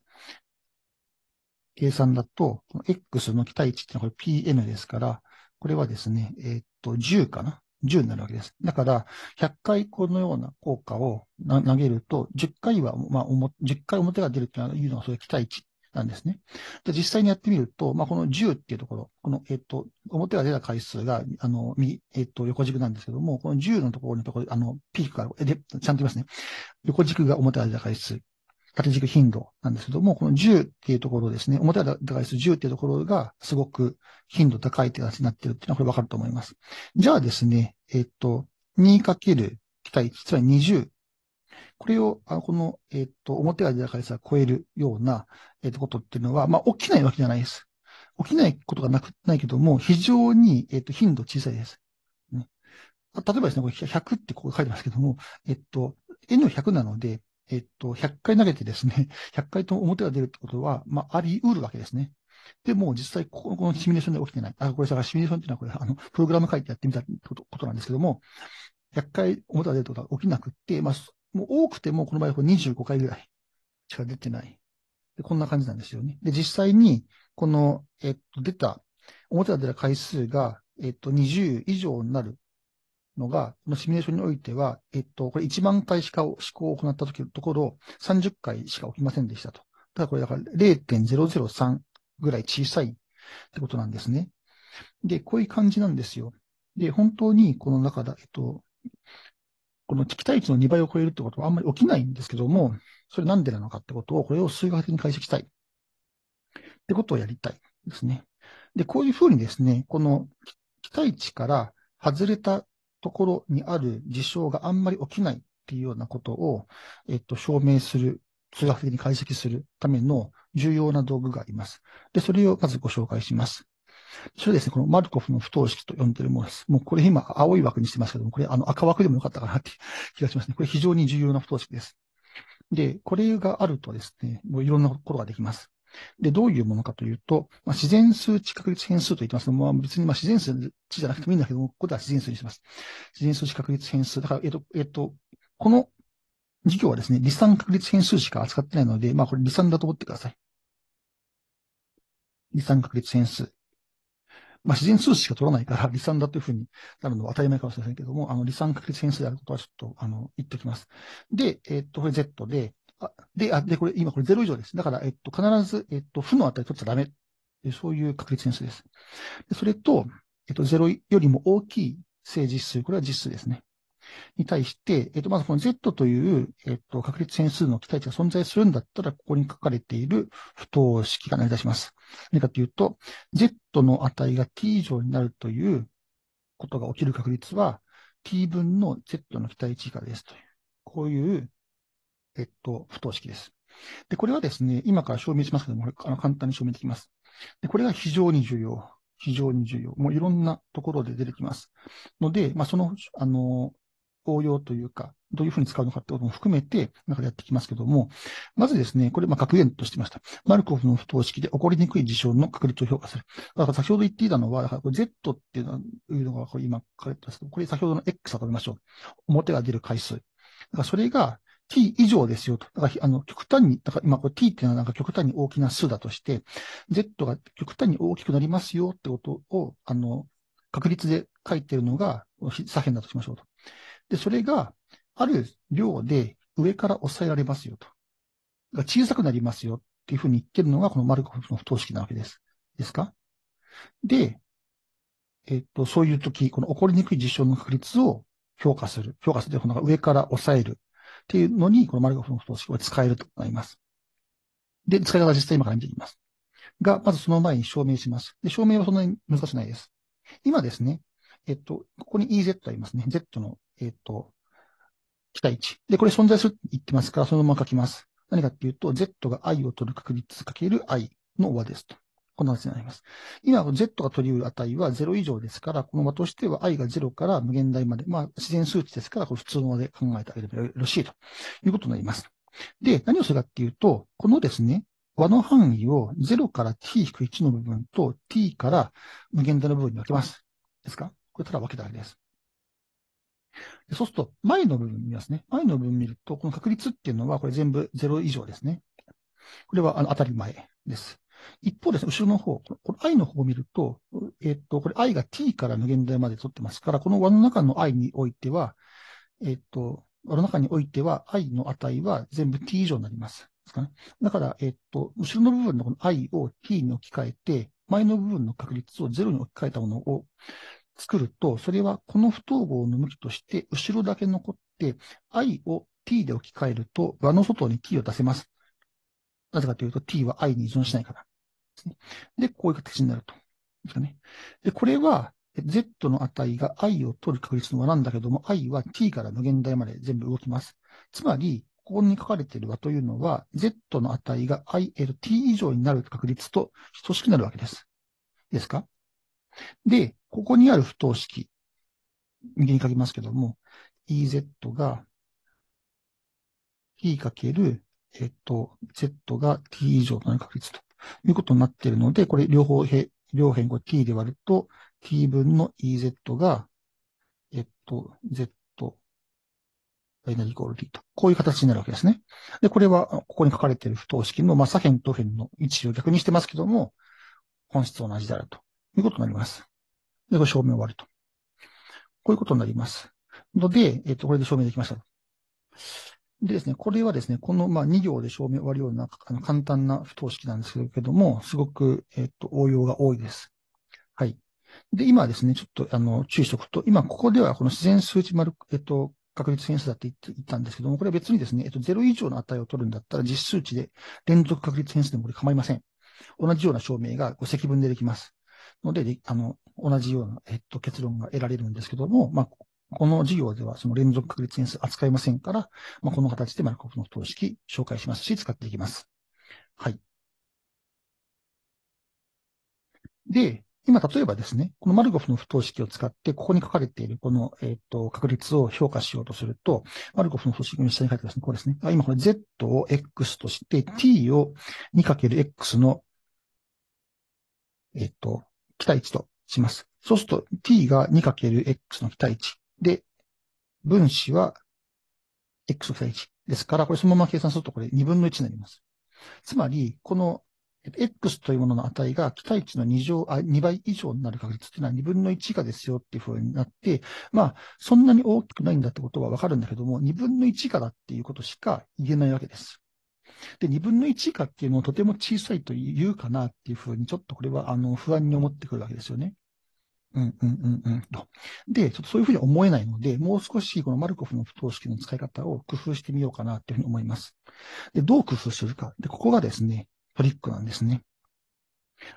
計算だと、この X の期待値ってのはこれ Pn ですから、これはですね、えっと、10かな10になるわけです。だから、100回このような効果を投げると、10回は、まあ、10回表が出るというのは、それ期待値なんですね。で、実際にやってみると、まあ、この10っていうところ、この、えっ、と、表が出た回数が、あの、右、えっ、と、横軸なんですけども、この10のところのところ、あの、ピークから、え、で、ちゃんと言いますね。横軸が表が出た回数。縦軸頻度なんですけども、この10っていうところですね、表は高い数10っていうところがすごく頻度高いって形になってるっていうのはこれわかると思います。じゃあですね、えっと、2× 期待値、つまり20。これを、あこの、えっと、表はたい数は超えるような、えっと、ことっていうのは、まあ、起きないわけじゃないです。起きないことがなく、ないけども、非常に、えっと、頻度小さいです。ね、例えばですね、これ100ってここ書いてますけども、えっと、n の100なので、えっと、100回投げてですね、100 [laughs] 回と表が出るってことは、まあ、あり得るわけですね。でも、実際、ここのシミュレーションで起きてない。あ、これさ、シミュレーションっていうのは、これ、あの、プログラム書いてやってみたことことなんですけども、100回表が出るってことは起きなくって、まあ、もう多くても、この場合25回ぐらいしか出てない。でこんな感じなんですよね。で、実際に、この、えっと、出た、表が出た回数が、えっと、20以上になるのが、このシミュレーションにおいては、えっと、これ1万回しか思考を行った時のところ、30回しか起きませんでしたと。ただこれだから0.003ぐらい小さいってことなんですね。で、こういう感じなんですよ。で、本当にこの中だ、えっと、この期待値の2倍を超えるってことはあんまり起きないんですけども、それなんでなのかってことを、これを数学的に解析したい。ってことをやりたいですね。で、こういうふうにですね、この期待値から外れたところにある事象があんまり起きないっていうようなことを、えっと、証明する、数学的に解析するための重要な道具があります。で、それをまずご紹介します。それですね、このマルコフの不等式と呼んでるものです。もうこれ今青い枠にしてますけども、これあの赤枠でもよかったかなって [laughs] 気がしますね。これ非常に重要な不等式です。で、これがあるとですね、もういろんなことができます。で、どういうものかというと、まあ、自然数値確率変数と言ってますまあ、別にまあ自然数値じゃなくてもいいんだけども、ここでは自然数にします。自然数値確率変数。だから、えっと、えっと、この授業はですね、離散確率変数しか扱ってないので、まあこれ離散だと思ってください。離散確率変数。まあ自然数しか取らないから離散だというふうになるのは当たり前かもしれませんけども、あの離散確率変数であることはちょっと、あの、言っておきます。で、えっと、これ Z で、あで、あ、で、これ、今これ0以上です。だから、えっと、必ず、えっと、負の値取っちゃダメ。そういう確率変数です。でそれと、えっと、0よりも大きい正実数、これは実数ですね。に対して、えっと、まずこの Z という、えっと、確率変数の期待値が存在するんだったら、ここに書かれている不等式が成り立ちます。何かというと、Z の値が t 以上になるということが起きる確率は、t 分の z の期待値以下ですという、こういうえっと、不等式です。で、これはですね、今から証明しますけども、あの簡単に証明できます。で、これが非常に重要。非常に重要。もういろんなところで出てきます。ので、まあ、その、あの、応用というか、どういうふうに使うのかってことも含めて、なんかやっていきますけども、まずですね、これ、まあ、格言としてました。マルコフの不等式で起こりにくい事象の確率を評価する。だから先ほど言っていたのは、だからこれ Z っていうのが、これ今書かれてますけど、これ先ほどの X を食べましょう。表が出る回数。だからそれが、t 以上ですよと。だから、あの、極端に、だから今これ t っていうのはなんか極端に大きな数だとして、z が極端に大きくなりますよってことを、あの、確率で書いてるのが左辺だとしましょうと。で、それがある量で上から抑えられますよと。小さくなりますよっていうふうに言ってるのがこのマルコフの不等式なわけです。ですかで、えっと、そういう時、この起こりにくい事象の確率を評価する。評価する。この上から抑える。っていうのに、このマルコフの方式は使えると思います。で、使い方は実際今から見ていきます。が、まずその前に証明します。で、証明はそんなに難しくないです。今ですね、えっと、ここに EZ ありますね。Z の、えっと、期待値。で、これ存在するって言ってますから、そのまま書きます。何かっていうと、Z が i を取る確率かける i の和ですと。こんな話になります。今、Z が取り得る値は0以上ですから、この和としては i が0から無限大まで、まあ、自然数値ですから、これ普通ので考えてあげればよろしいということになります。で、何をするかっていうと、このですね、和の範囲を0から t-1 の部分と t から無限大の部分に分けます。ですかこれただ分けたわけです。そうすると、前の部分見ますね。前の部分見ると、この確率っていうのは、これ全部0以上ですね。これはあの当たり前です。一方ですね、後ろの方、この i の方を見ると、えっ、ー、と、これ i が t から無限大まで取ってますから、この輪の中の i においては、えっ、ー、と、輪の中においては i の値は全部 t 以上になります。ですかね。だから、えっ、ー、と、後ろの部分のこの i を t に置き換えて、前の部分の確率を0に置き換えたものを作ると、それはこの不等号の向きとして、後ろだけ残って、i を t で置き換えると、輪の外に t を出せます。なぜかというと t は i に依存しないから。ですね。で、こういう形になると。ですかね。で、これは、Z の値が i を取る確率の和なんだけども、i は t から無限大まで全部動きます。つまり、ここに書かれている和というのは、z の値が ilt 以上になる確率と等しくなるわけです。いいですかで、ここにある不等式、右に書きますけども、ez が t かける、えっと、z が t 以上となる確率と。いうことになっているので、これ両方へ、両辺を t で割ると、t 分の ez が、えっと、z バイナリーイコール t と。こういう形になるわけですね。で、これは、ここに書かれている不等式の、まあ、左辺と辺の位置を逆にしてますけども、本質同じであるということになります。で、これ証明終わると。こういうことになります。ので、えっと、これで証明できました。でですね、これはですね、このまあ2行で証明を割るようなあの簡単な不等式なんですけども、すごく、えっ、と、応用が多いです。はい。で、今ですね、ちょっとあの注意しておくと、今ここではこの自然数値丸、えっ、と、確率変数だって言ったんですけども、これは別にですね、えっ、と、0以上の値を取るんだったら実数値で連続確率変数でもこれ構いません。同じような証明がご積分でできます。ので、あの、同じような、えっと、結論が得られるんですけども、まあ、この授業ではその連続確率変数扱いませんから、まあ、この形でマルコフの等式紹介しますし、使っていきます。はい。で、今例えばですね、このマルコフの不等式を使って、ここに書かれているこの、えっ、ー、と、確率を評価しようとすると、マルコフの不等式の下に書いてますね、こうですね。今これ Z を X として、T を 2×X の、えっ、ー、と、期待値とします。そうすると t が 2×x の期待値。で、分子は x 増え1。ですから、これそのまま計算するとこれ2分の1になります。つまり、この x というものの値が期待値の2乗、あ、2倍以上になる確率っていうのは2分の1以下ですよっていうふうになって、まあ、そんなに大きくないんだってことはわかるんだけども、2分の1以下だっていうことしか言えないわけです。で、2分の1以下っていうのをとても小さいと言うかなっていうふうに、ちょっとこれは、あの、不安に思ってくるわけですよね。うんうんうんうんと。で、ちょっとそういうふうに思えないので、もう少しこのマルコフの不等式の使い方を工夫してみようかなっていうふうに思います。で、どう工夫するか。で、ここがですね、トリックなんですね。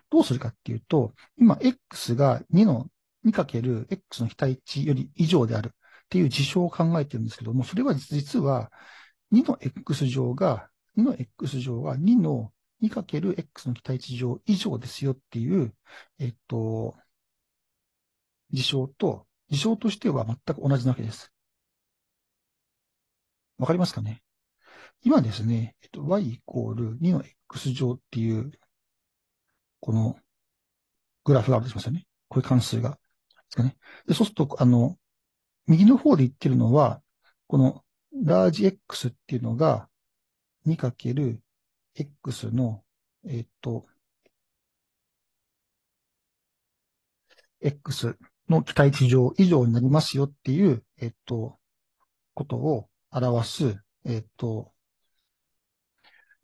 どうするかっていうと、今 x が2の 2×x の非対値より以上であるっていう事象を考えてるんですけども、それは実は2の x 乗が、2の x 乗が2の 2×x の非対値乗以上ですよっていう、えっと、事象と、事象としては全く同じなわけです。わかりますかね今ですね、えっと、y イコール2の x 乗っていう、このグラフがあるとしますよね。こういう関数が。ですかね。で、そうすると、あの、右の方で言ってるのは、このラージ x っていうのが 2×x の、えっと、x の期待値上以上になりますよっていう、えっと、ことを表す、えっと、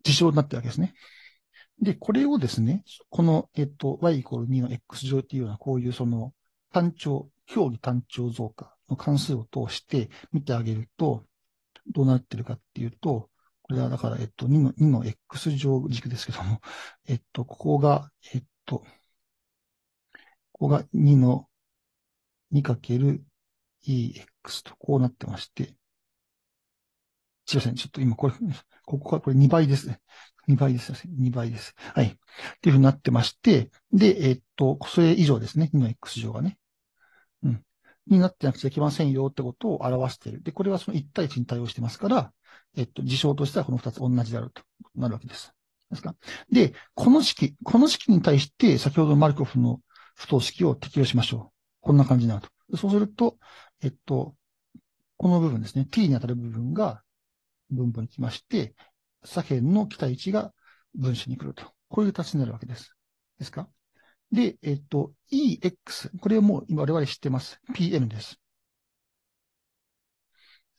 事象になってるわけですね。で、これをですね、この、えっと、y イコール2の x 乗っていうような、こういうその、単調、表技単調増加の関数を通して見てあげると、どうなってるかっていうと、これはだから、えっと、2の、2の x 乗軸ですけども、えっと、ここが、えっと、ここが2の 2×EX とこうなってまして、すいません。ちょっと今これ、ここはこれ2倍ですね。2倍です。2倍です。はい。っていうふうになってまして、で、えー、っと、それ以上ですね。2の X 乗がね。うん。になってなくちゃいけませんよってことを表している。で、これはその1対1に対応してますから、えっと、事象としてはこの2つ同じであるとなるわけです。ですかで、この式、この式に対して、先ほどマルコフの不等式を適用しましょう。こんな感じになると。そうすると、えっと、この部分ですね、t に当たる部分が分母に来まして、左辺の期待値が分子に来ると。こういう形になるわけです。ですかで、えっと、EX。これはもう我々知ってます。p n です。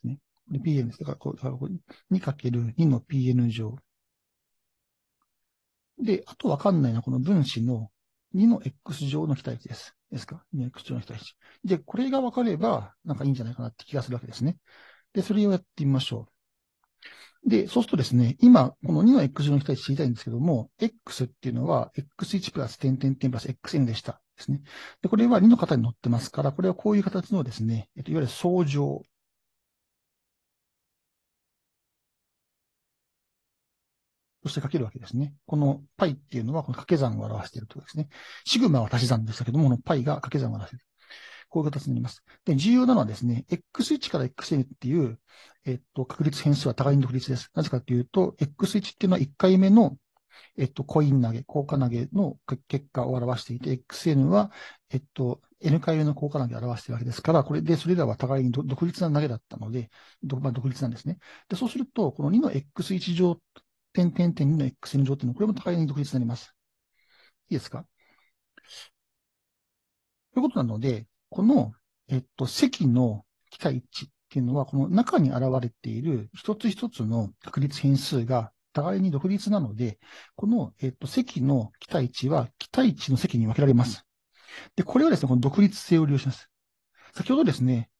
ね、p n です。だから、こう、2×2 の PN 乗。で、あとわかんないのはこの分子の2の X 乗の期待値です。ですかね、メイの人たち。で、これが分かれば、なんかいいんじゃないかなって気がするわけですね。で、それをやってみましょう。で、そうするとですね、今、この2の X 乗の人たち知りたいんですけども、X っていうのは、X1 プラス点点点プラス XN でした。ですね。で、これは2の型に乗ってますから、これはこういう形のですね、えっと、いわゆる相乗として書けるわけですね。この π っていうのはこの掛け算を表しているとこですね。シグマは足し算でしたけども、この π が掛け算を表している。こういう形になります。で、重要なのはですね、x1 から xn っていう、えっと、確率変数は互いに独立です。なぜかというと、x1 っていうのは1回目の、えっと、コイン投げ、効果投げの結果を表していて、xn は、えっと、n 回目の効果投げを表しているわけですから、これで、それらは互いに独立な投げだったので、まあ、独立なんですね。で、そうすると、この2の x1 乗点点点2の x 乗っていうのは、これも互いに独立になります。いいですかということなので、この、えっと、積の期待値っていうのは、この中に現れている一つ一つの確率変数が互いに独立なので、この、えっと、積の期待値は、期待値の積に分けられます。で、これはですね、この独立性を利用します。先ほどですね、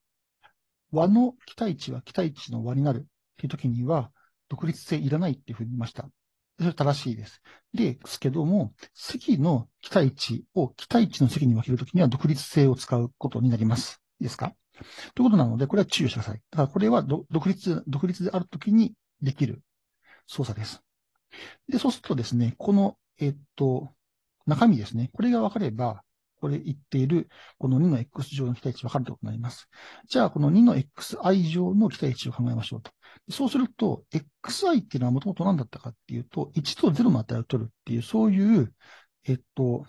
和の期待値は期待値の和になるっていうときには、独立性いらないっていうふうに言いました。それ正しいです。ですけども、席の期待値を期待値の席に分けるときには独立性を使うことになります。いいですかということなので、これは注意してください。だからこれは独立、独立であるときにできる操作です。で、そうするとですね、この、えっと、中身ですね。これが分かれば、これ言っている、この2の x 乗の期待値分かるとなります。じゃあ、この2の xi 乗の期待値を考えましょうと。そうすると、xi っていうのはもともと何だったかっていうと、1と0の値を取るっていう、そういう、えっと、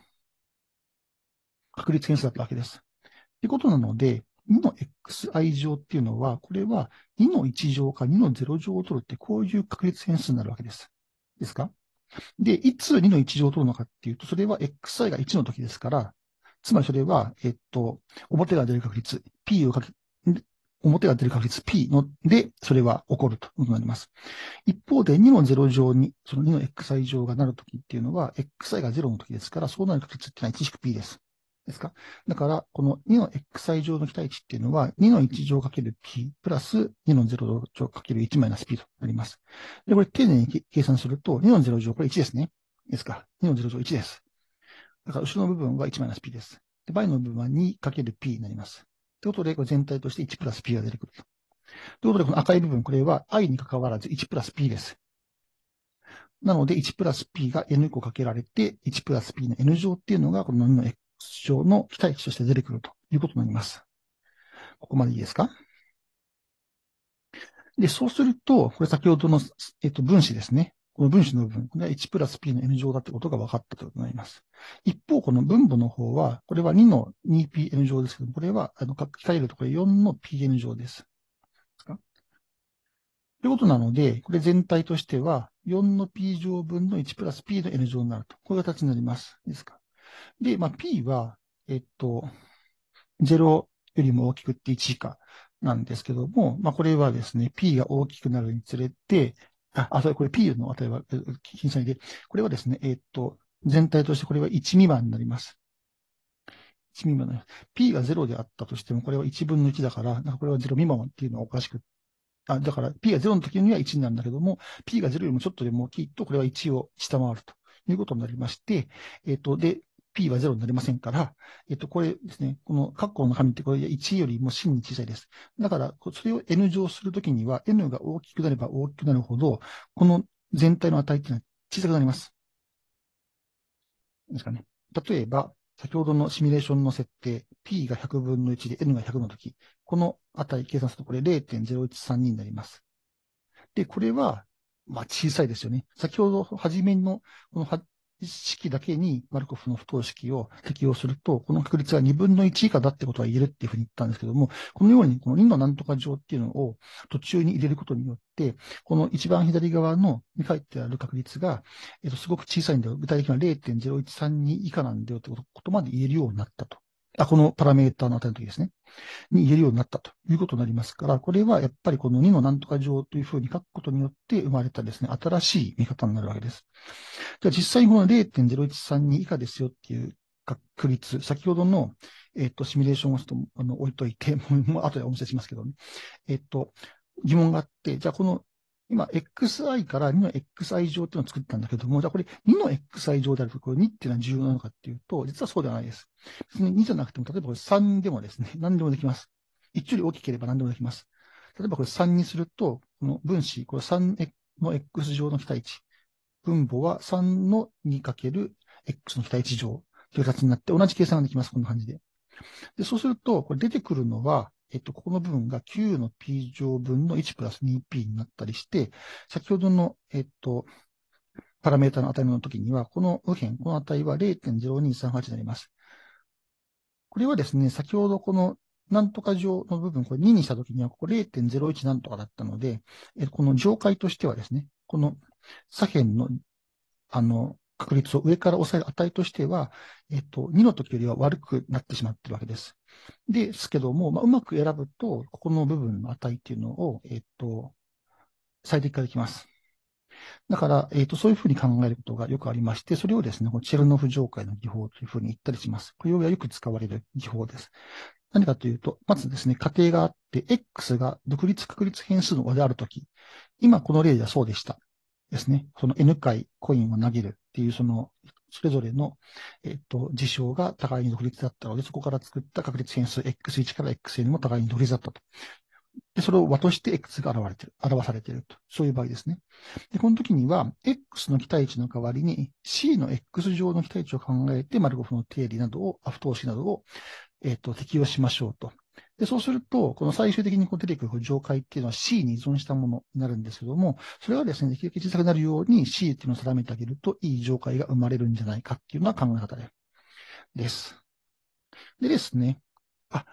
確率変数だったわけです。ってことなので、2の xi 乗っていうのは、これは2の1乗か2の0乗を取るって、こういう確率変数になるわけです。ですかで、いつ2の1乗を取るのかっていうと、それは xi が1の時ですから、つまりそれは、えっと、表が出る確率 P をかけ、表が出る確率 P ので、それは起こるということになります。一方で2の0乗に、その2の xi 乗がなるときっていうのは、xi が0のときですから、そうなる確率っていうのは1式 P です。ですかだから、この2の xi 乗の期待値っていうのは、2の1乗かける p プラス2の0乗かける1マイナス p となります。で、これ丁寧に計算すると、2の0乗これ1ですね。ですか ?2 の0乗1です。だから後ろの部分は 1-p です。で、倍の部分は 2×p になります。ということで、これ全体として 1+p が出てくると。ということで、この赤い部分、これは i に関わらず 1+p です。なので、1+p が n 個かけられて、1+p の n 乗っていうのが、この n の x 乗の期待値として出てくるということになります。ここまでいいですかで、そうすると、これ先ほどの、えっと、分子ですね。この分子の部分、これは1プラス P の N 乗だってことが分かったということになります。一方、この分母の方は、これは2の 2PN 乗ですけど、これは、あの、書き換えるとこれ4の PN 乗です。ということなので、これ全体としては、4の P 乗分の1プラス P の N 乗になると。こういう形になります。いいですか。で、まあ、P は、えっと、0よりも大きくって1以下なんですけども、まあ、これはですね、P が大きくなるにつれて、あ、それ、これ P の値は、気にしないで、これはですね、えー、っと、全体としてこれは1未満になります。1未満になります。P が0であったとしても、これは1分の1だから、なんかこれは0未満っていうのはおかしく、あ、だから P が0の時には1になるんだけども、P が0よりもちょっとでも大きいと、これは1を下回るということになりまして、えー、っと、で、P は0になりませんから、えっと、これですね、この括弧の中身ってこれ1よりも真に小さいです。だから、それを N 乗するときには、N が大きくなれば大きくなるほど、この全体の値っていうのは小さくなります。ですかね。例えば、先ほどのシミュレーションの設定、P が100分の1で N が100のとき、この値計算するとこれ0.013になります。で、これは、まあ小さいですよね。先ほど、初めの、この式だけにマルコフの不等式を適用すると、この確率は2分の1以下だってことは言えるっていうふうに言ったんですけども、このように、この2のなんとか乗っていうのを途中に入れることによって、この一番左側のに書いてある確率が、えっと、すごく小さいんだよ。具体的には0.0132以下なんだよってことまで言えるようになったと。あ、このパラメーターの値の時ですね。に言えるようになったということになりますから、これはやっぱりこの2のなんとか乗というふうに書くことによって生まれたですね、新しい見方になるわけです。じゃあ実際にこの0.0132以下ですよっていう確率、先ほどの、えっ、と、シミュレーションをちょっとあの置いといて、もう後でお見せしますけどね。えっ、と、疑問があって、じゃあこの今、xi から2の xi 乗っていうのを作ったんだけども、じゃあこれ2の xi 乗であると、これ2っていうのは重要なのかっていうと、実はそうではないです。別に2じゃなくても、例えばこれ3でもですね、何でもできます。1より大きければ何でもできます。例えばこれ3にすると、この分子、これ3の x 乗の期待値。分母は3の 2× x の期待値乗という形になって、同じ計算ができます。こんな感じで。で、そうすると、これ出てくるのは、えっと、ここの部分が Q の P 乗分の1プラス 2P になったりして、先ほどの、えっと、パラメータの値の時には、この右辺、この値は0.0238になります。これはですね、先ほどこのなんとか乗の部分、これ2にしたときには、ここ0.01なんとかだったので、この上階としてはですね、この左辺の、あの、確率を上から抑える値としては、えっと、2の時よりは悪くなってしまっているわけです。ですけども、まあ、うまく選ぶと、ここの部分の値っていうのを、えっ、と、最適化できます。だから、えっ、と、そういうふうに考えることがよくありまして、それをですね、このチェルノフ上界の技法というふうに言ったりします。これはよく使われる技法です。何かというと、まずですね、仮定があって、X が独立確率変数の和であるとき、今この例ではそうでした。ですね。その N 回コインを投げるっていうそのそれぞれの、えっと、事象が互いに独立だったので、そこから作った確率変数 x1 から xn も互いに独立だったと。で、それを和として x が現れてる、表されていると。そういう場合ですね。で、この時には、x の期待値の代わりに c の x 上の期待値を考えて、マルゴフの定理などを、アフトーシなどを、えっ、と、適用しましょうと。で、そうすると、この最終的にこう出てくる上階っていうのは C に依存したものになるんですけども、それはですね、できるだけ小さくなるように C っていうのを定めてあげると、いい上階が生まれるんじゃないかっていうのは考え方です。でですね、あ、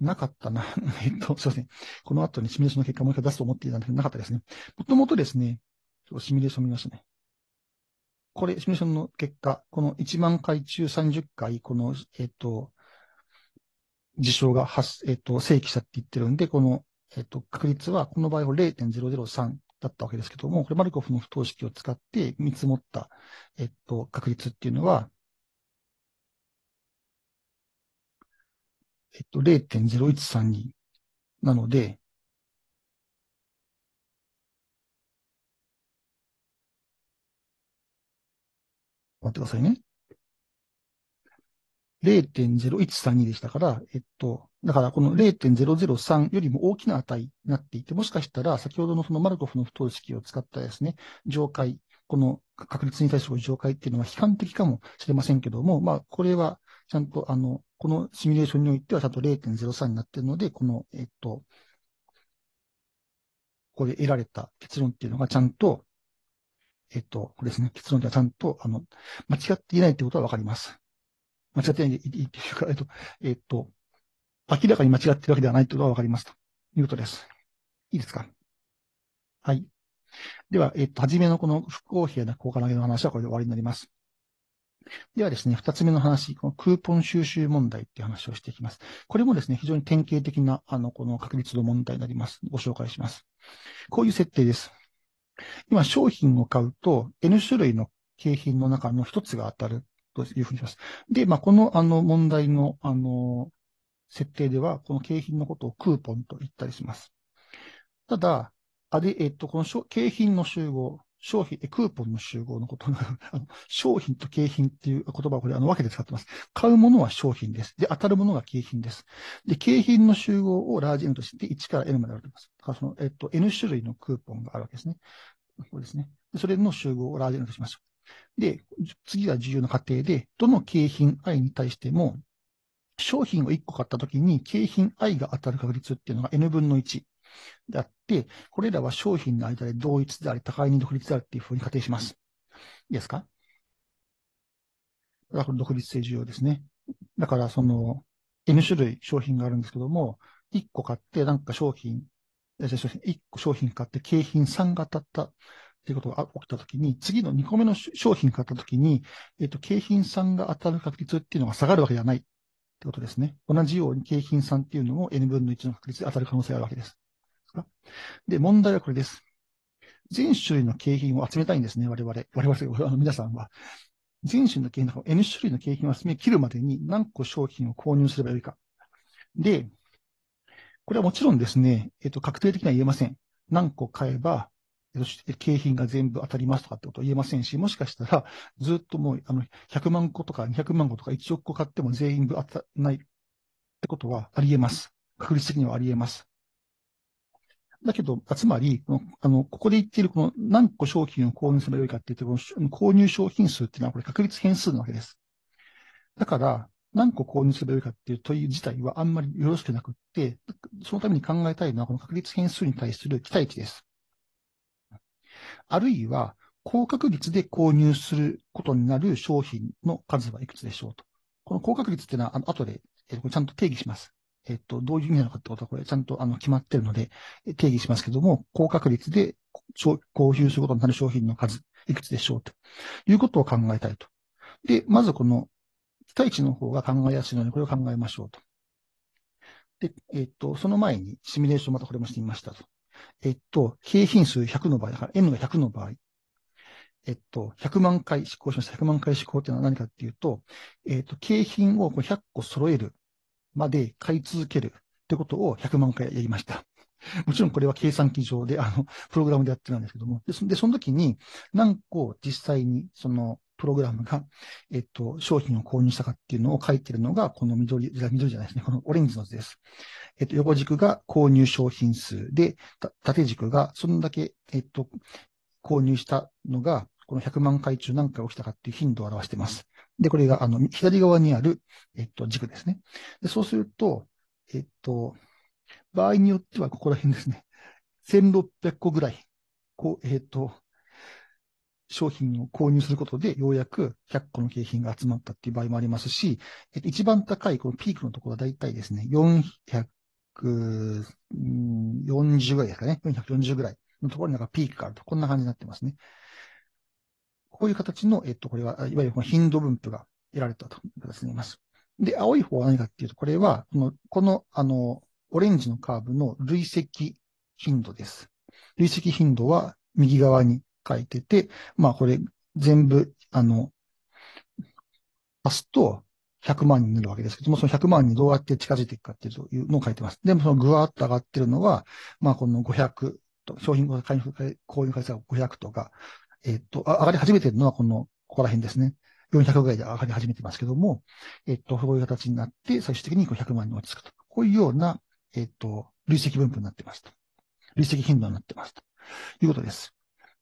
なかったな。[laughs] えっと、すいません。この後にシミュレーションの結果もう一回出すと思っていたんですけど、なかったですね。もともとですね、ちょっとシミュレーション見ましたね。これ、シミュレーションの結果、この1万回中30回、この、えっと、事象が発、えっ、と、正規したって言ってるんで、この、えっ、と、確率は、この場合は0.003だったわけですけども、これマルコフの不等式を使って見積もった、えっ、と、確率っていうのは、えっと、0.0132なので、待ってくださいね。0.0132でしたから、えっと、だからこの0.003よりも大きな値になっていて、もしかしたら先ほどのそのマルコフの不等式を使ったですね、上階、この確率に対する上階っていうのは悲観的かもしれませんけども、まあこれはちゃんとあの、このシミュレーションにおいてはちゃんと0.03になっているので、この、えっと、これ得られた結論っていうのがちゃんと、えっと、これですね、結論ではちゃんと、あの、間違っていないということはわかります。間違ってないっていうか、えっと、えっと、明らかに間違ってるわけではないというとがわかりますということです。いいですかはい。では、えっと、はじめのこの不公平な効果投げの話はこれで終わりになります。ではですね、二つ目の話、このクーポン収集問題っていう話をしていきます。これもですね、非常に典型的な、あの、この確率の問題になります。ご紹介します。こういう設定です。今、商品を買うと、N 種類の景品の中の一つが当たるというふうにします。で、まあ、この、あの、問題の、あの、設定では、この景品のことをクーポンと言ったりします。ただ、あれ、えっと、この景品の集合、商品、クーポンの集合のことの、商品と景品っていう言葉をこれ、あの、分けて使ってます。買うものは商品です。で、当たるものが景品です。で、景品の集合をラージ N として、1から N まであります。だからその、えっと、N 種類のクーポンがあるわけですね。そうですね。それの集合をラージ N としましょう。で、次が重要な過程で、どの景品 i に対しても、商品を1個買った時に景品 i が当たる確率っていうのが n 分の1であって、これらは商品の間で同一であり、互いに独立であるっていうふうに仮定します。いいですかから独立性重要ですね。だから、その、N 種類商品があるんですけども、1個買って、なんか商品、1個商品買って景品3が当たったっていうことが起きたときに、次の2個目の商品買ったときに、えっ、ー、と、景品さんが当たる確率っていうのが下がるわけではないってことですね。同じように景品さんっていうのも n 分の1の確率で当たる可能性があるわけです。で、問題はこれです。全種類の景品を集めたいんですね、我々。我々、あの皆さんは。全種類の景品の N 種類の景品を集め切るまでに何個商品を購入すればよいか。で、これはもちろんですね、えっ、ー、と、確定的には言えません。何個買えばそして景品が全部当たりますとかってことは言えませんし、もしかしたら、ずっともう、あの、100万個とか200万個とか1億個買っても全員分当たらないってことはあり得ます。確率的にはあり得ます。だけど、つまり、あの、ここで言っているこの何個商品を購入すればよいかっていうと、この購入商品数っていうのはこれ確率変数なわけです。だから、何個購入すればよいかっていう問い自体はあんまりよろしくなくって、そのために考えたいのはこの確率変数に対する期待値です。あるいは、高確率で購入することになる商品の数はいくつでしょうと。この高確率っていうのは、あの、後で、えー、ちゃんと定義します。えっ、ー、と、どういう意味なのかってことは、これちゃんとあの決まってるので、定義しますけども、高確率で購入することになる商品の数、いくつでしょうということを考えたいと。で、まずこの、期待値の方が考えやすいので、これを考えましょうと。で、えっ、ー、と、その前にシミュレーションまたこれもしてみましたと。えっと、平均数100の場合、だから n が100の場合、えっと、100万回試行しました。100万回試行っていうのは何かっていうと、えっと、景品を100個揃えるまで買い続けるってことを100万回やりました。[laughs] もちろんこれは計算機上で、あの、プログラムでやってるんですけども、で、そでその時に何個実際に、その、プログラムが、えっと、商品を購入したかっていうのを書いてるのが、この緑、緑じゃないですね、このオレンジの図です。えっと、横軸が購入商品数で、縦軸がそんだけ、えっと、購入したのが、この100万回中何回起きたかっていう頻度を表しています。で、これが、あの、左側にある、えっと、軸ですね。でそうすると、えっと、場合によってはここら辺ですね。1600個ぐらい、こう、えっと、商品を購入することで、ようやく100個の景品が集まったっていう場合もありますし、一番高いこのピークのところはだいたいですね、440ぐらいですかね、440ぐらいのところになんかピークがあると、こんな感じになってますね。こういう形の、えっと、これは、いわゆるこの頻度分布が得られたという形になります。で、青い方は何かっていうと、これは、この、この、あの、オレンジのカーブの累積頻度です。累積頻度は右側に書いてて、まあこれ全部、あの、足すと100万人になるわけですけども、その100万にどうやって近づいていくかっていうのを書いてます。でもそのぐわーっと上がってるのは、まあこの500と、商品購入回数が500とか、えっ、ー、と、上がり始めてるのはこの、ここら辺ですね。400ぐらいで上がり始めてますけども、えっ、ー、と、そういう形になって、最終的に1 0 0万に落ち着くと。こういうような、えっ、ー、と、累積分布になってますと。累積頻度になってますということです。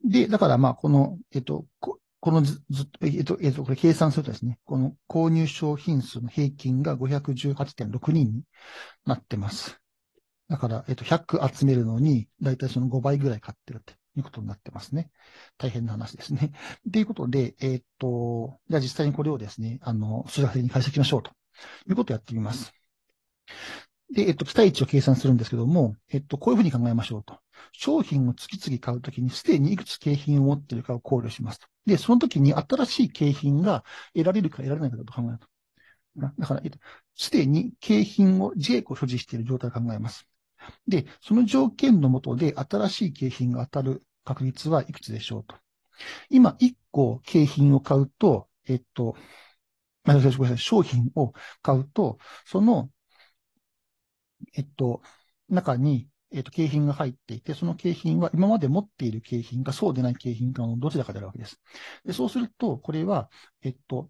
で、だからまあ、この、えっと、ここのずずっと、えっと、えっと、これ計算するとですね、この購入商品数の平均が518.6人になってます。だから、えっと、100集めるのに、だいたいその5倍ぐらい買ってるっていうことになってますね。大変な話ですね。ということで、えっと、じゃあ実際にこれをですね、あの、数学的に解析しましょうということをやってみます。で、えっと、期待値を計算するんですけども、えっと、こういうふうに考えましょうと。商品を次々買うときに、すでにいくつ景品を持っているかを考慮しますと。で、そのときに新しい景品が得られるか得られないかだと考えると。だから、えっと、すでに景品を J 個所持している状態を考えます。で、その条件のもとで新しい景品が当たる確率はいくつでしょうと。今、1個景品を買うと、えっと、ごめんなさい、商品を買うと、そのえっと、中に、えっと、景品が入っていて、その景品は今まで持っている景品か、そうでない景品かのどちらかであるわけです。で、そうすると、これは、えっと、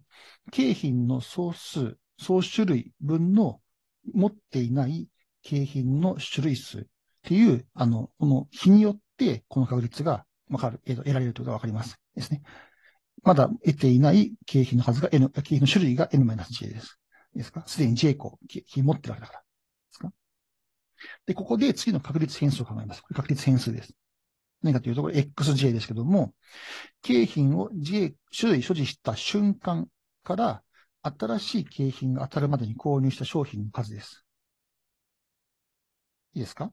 景品の総数、総種類分の持っていない景品の種類数っていう、あの、この日によって、この確率がわかる、えっと、得られるということがわかります。ですね。まだ得ていない景品の数が N、景品の種類が N-J です。ですかすでに J 個、景品持ってるわけだから。で、ここで次の確率変数を考えます。これ確率変数です。何かというと、これ XJ ですけども、景品を J、種類所持した瞬間から、新しい景品が当たるまでに購入した商品の数です。いいですか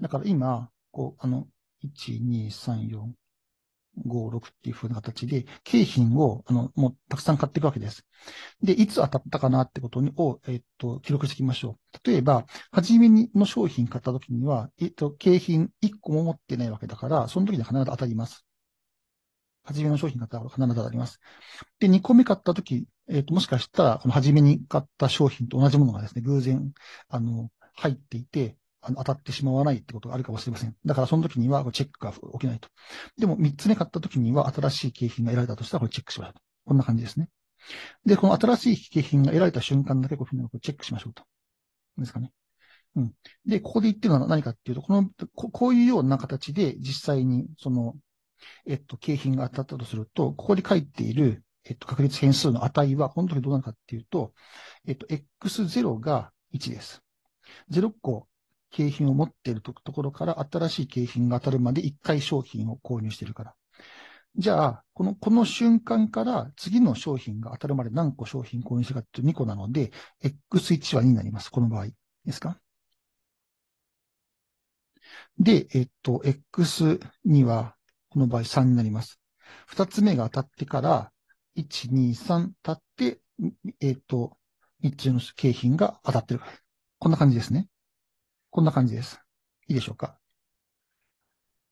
だから今、こう、あの、1、2、3、4、5、6っていう風な形で、景品を、あの、もうたくさん買っていくわけです。で、いつ当たったかなってことを、えっと、記録していきましょう。例えば、初めにの商品買った時には、えっと、景品1個も持ってないわけだから、その時には必ず当たります。初めの商品買ったら必ず当たります。で、2個目買った時、えっと、もしかしたら、この初めに買った商品と同じものがですね、偶然、あの、入っていて、あの当たってしまわないってことがあるかもしれません。だからその時にはチェックが起きないと。でも3つ目買った時には新しい景品が得られたとしたらこれチェックしましょうと。こんな感じですね。で、この新しい景品が得られた瞬間だけこういううをチェックしましょうと。ですかね。うん。で、ここで言ってるのは何かっていうと、この、ここういうような形で実際にその、えっと、景品が当たったとすると、ここで書いている、えっと、確率変数の値は、この時どうなるかっていうと、えっと、x0 が1です。0個景品を持っているところから新しい景品が当たるまで一回商品を購入しているから。じゃあ、この、この瞬間から次の商品が当たるまで何個商品購入したかっていう2個なので、X1 は2になります。この場合ですかで、えっと、X2 は、この場合3になります。2つ目が当たってから、1、2、3たって、えっと、日中の景品が当たってるから。こんな感じですね。こんな感じです。いいでしょうか。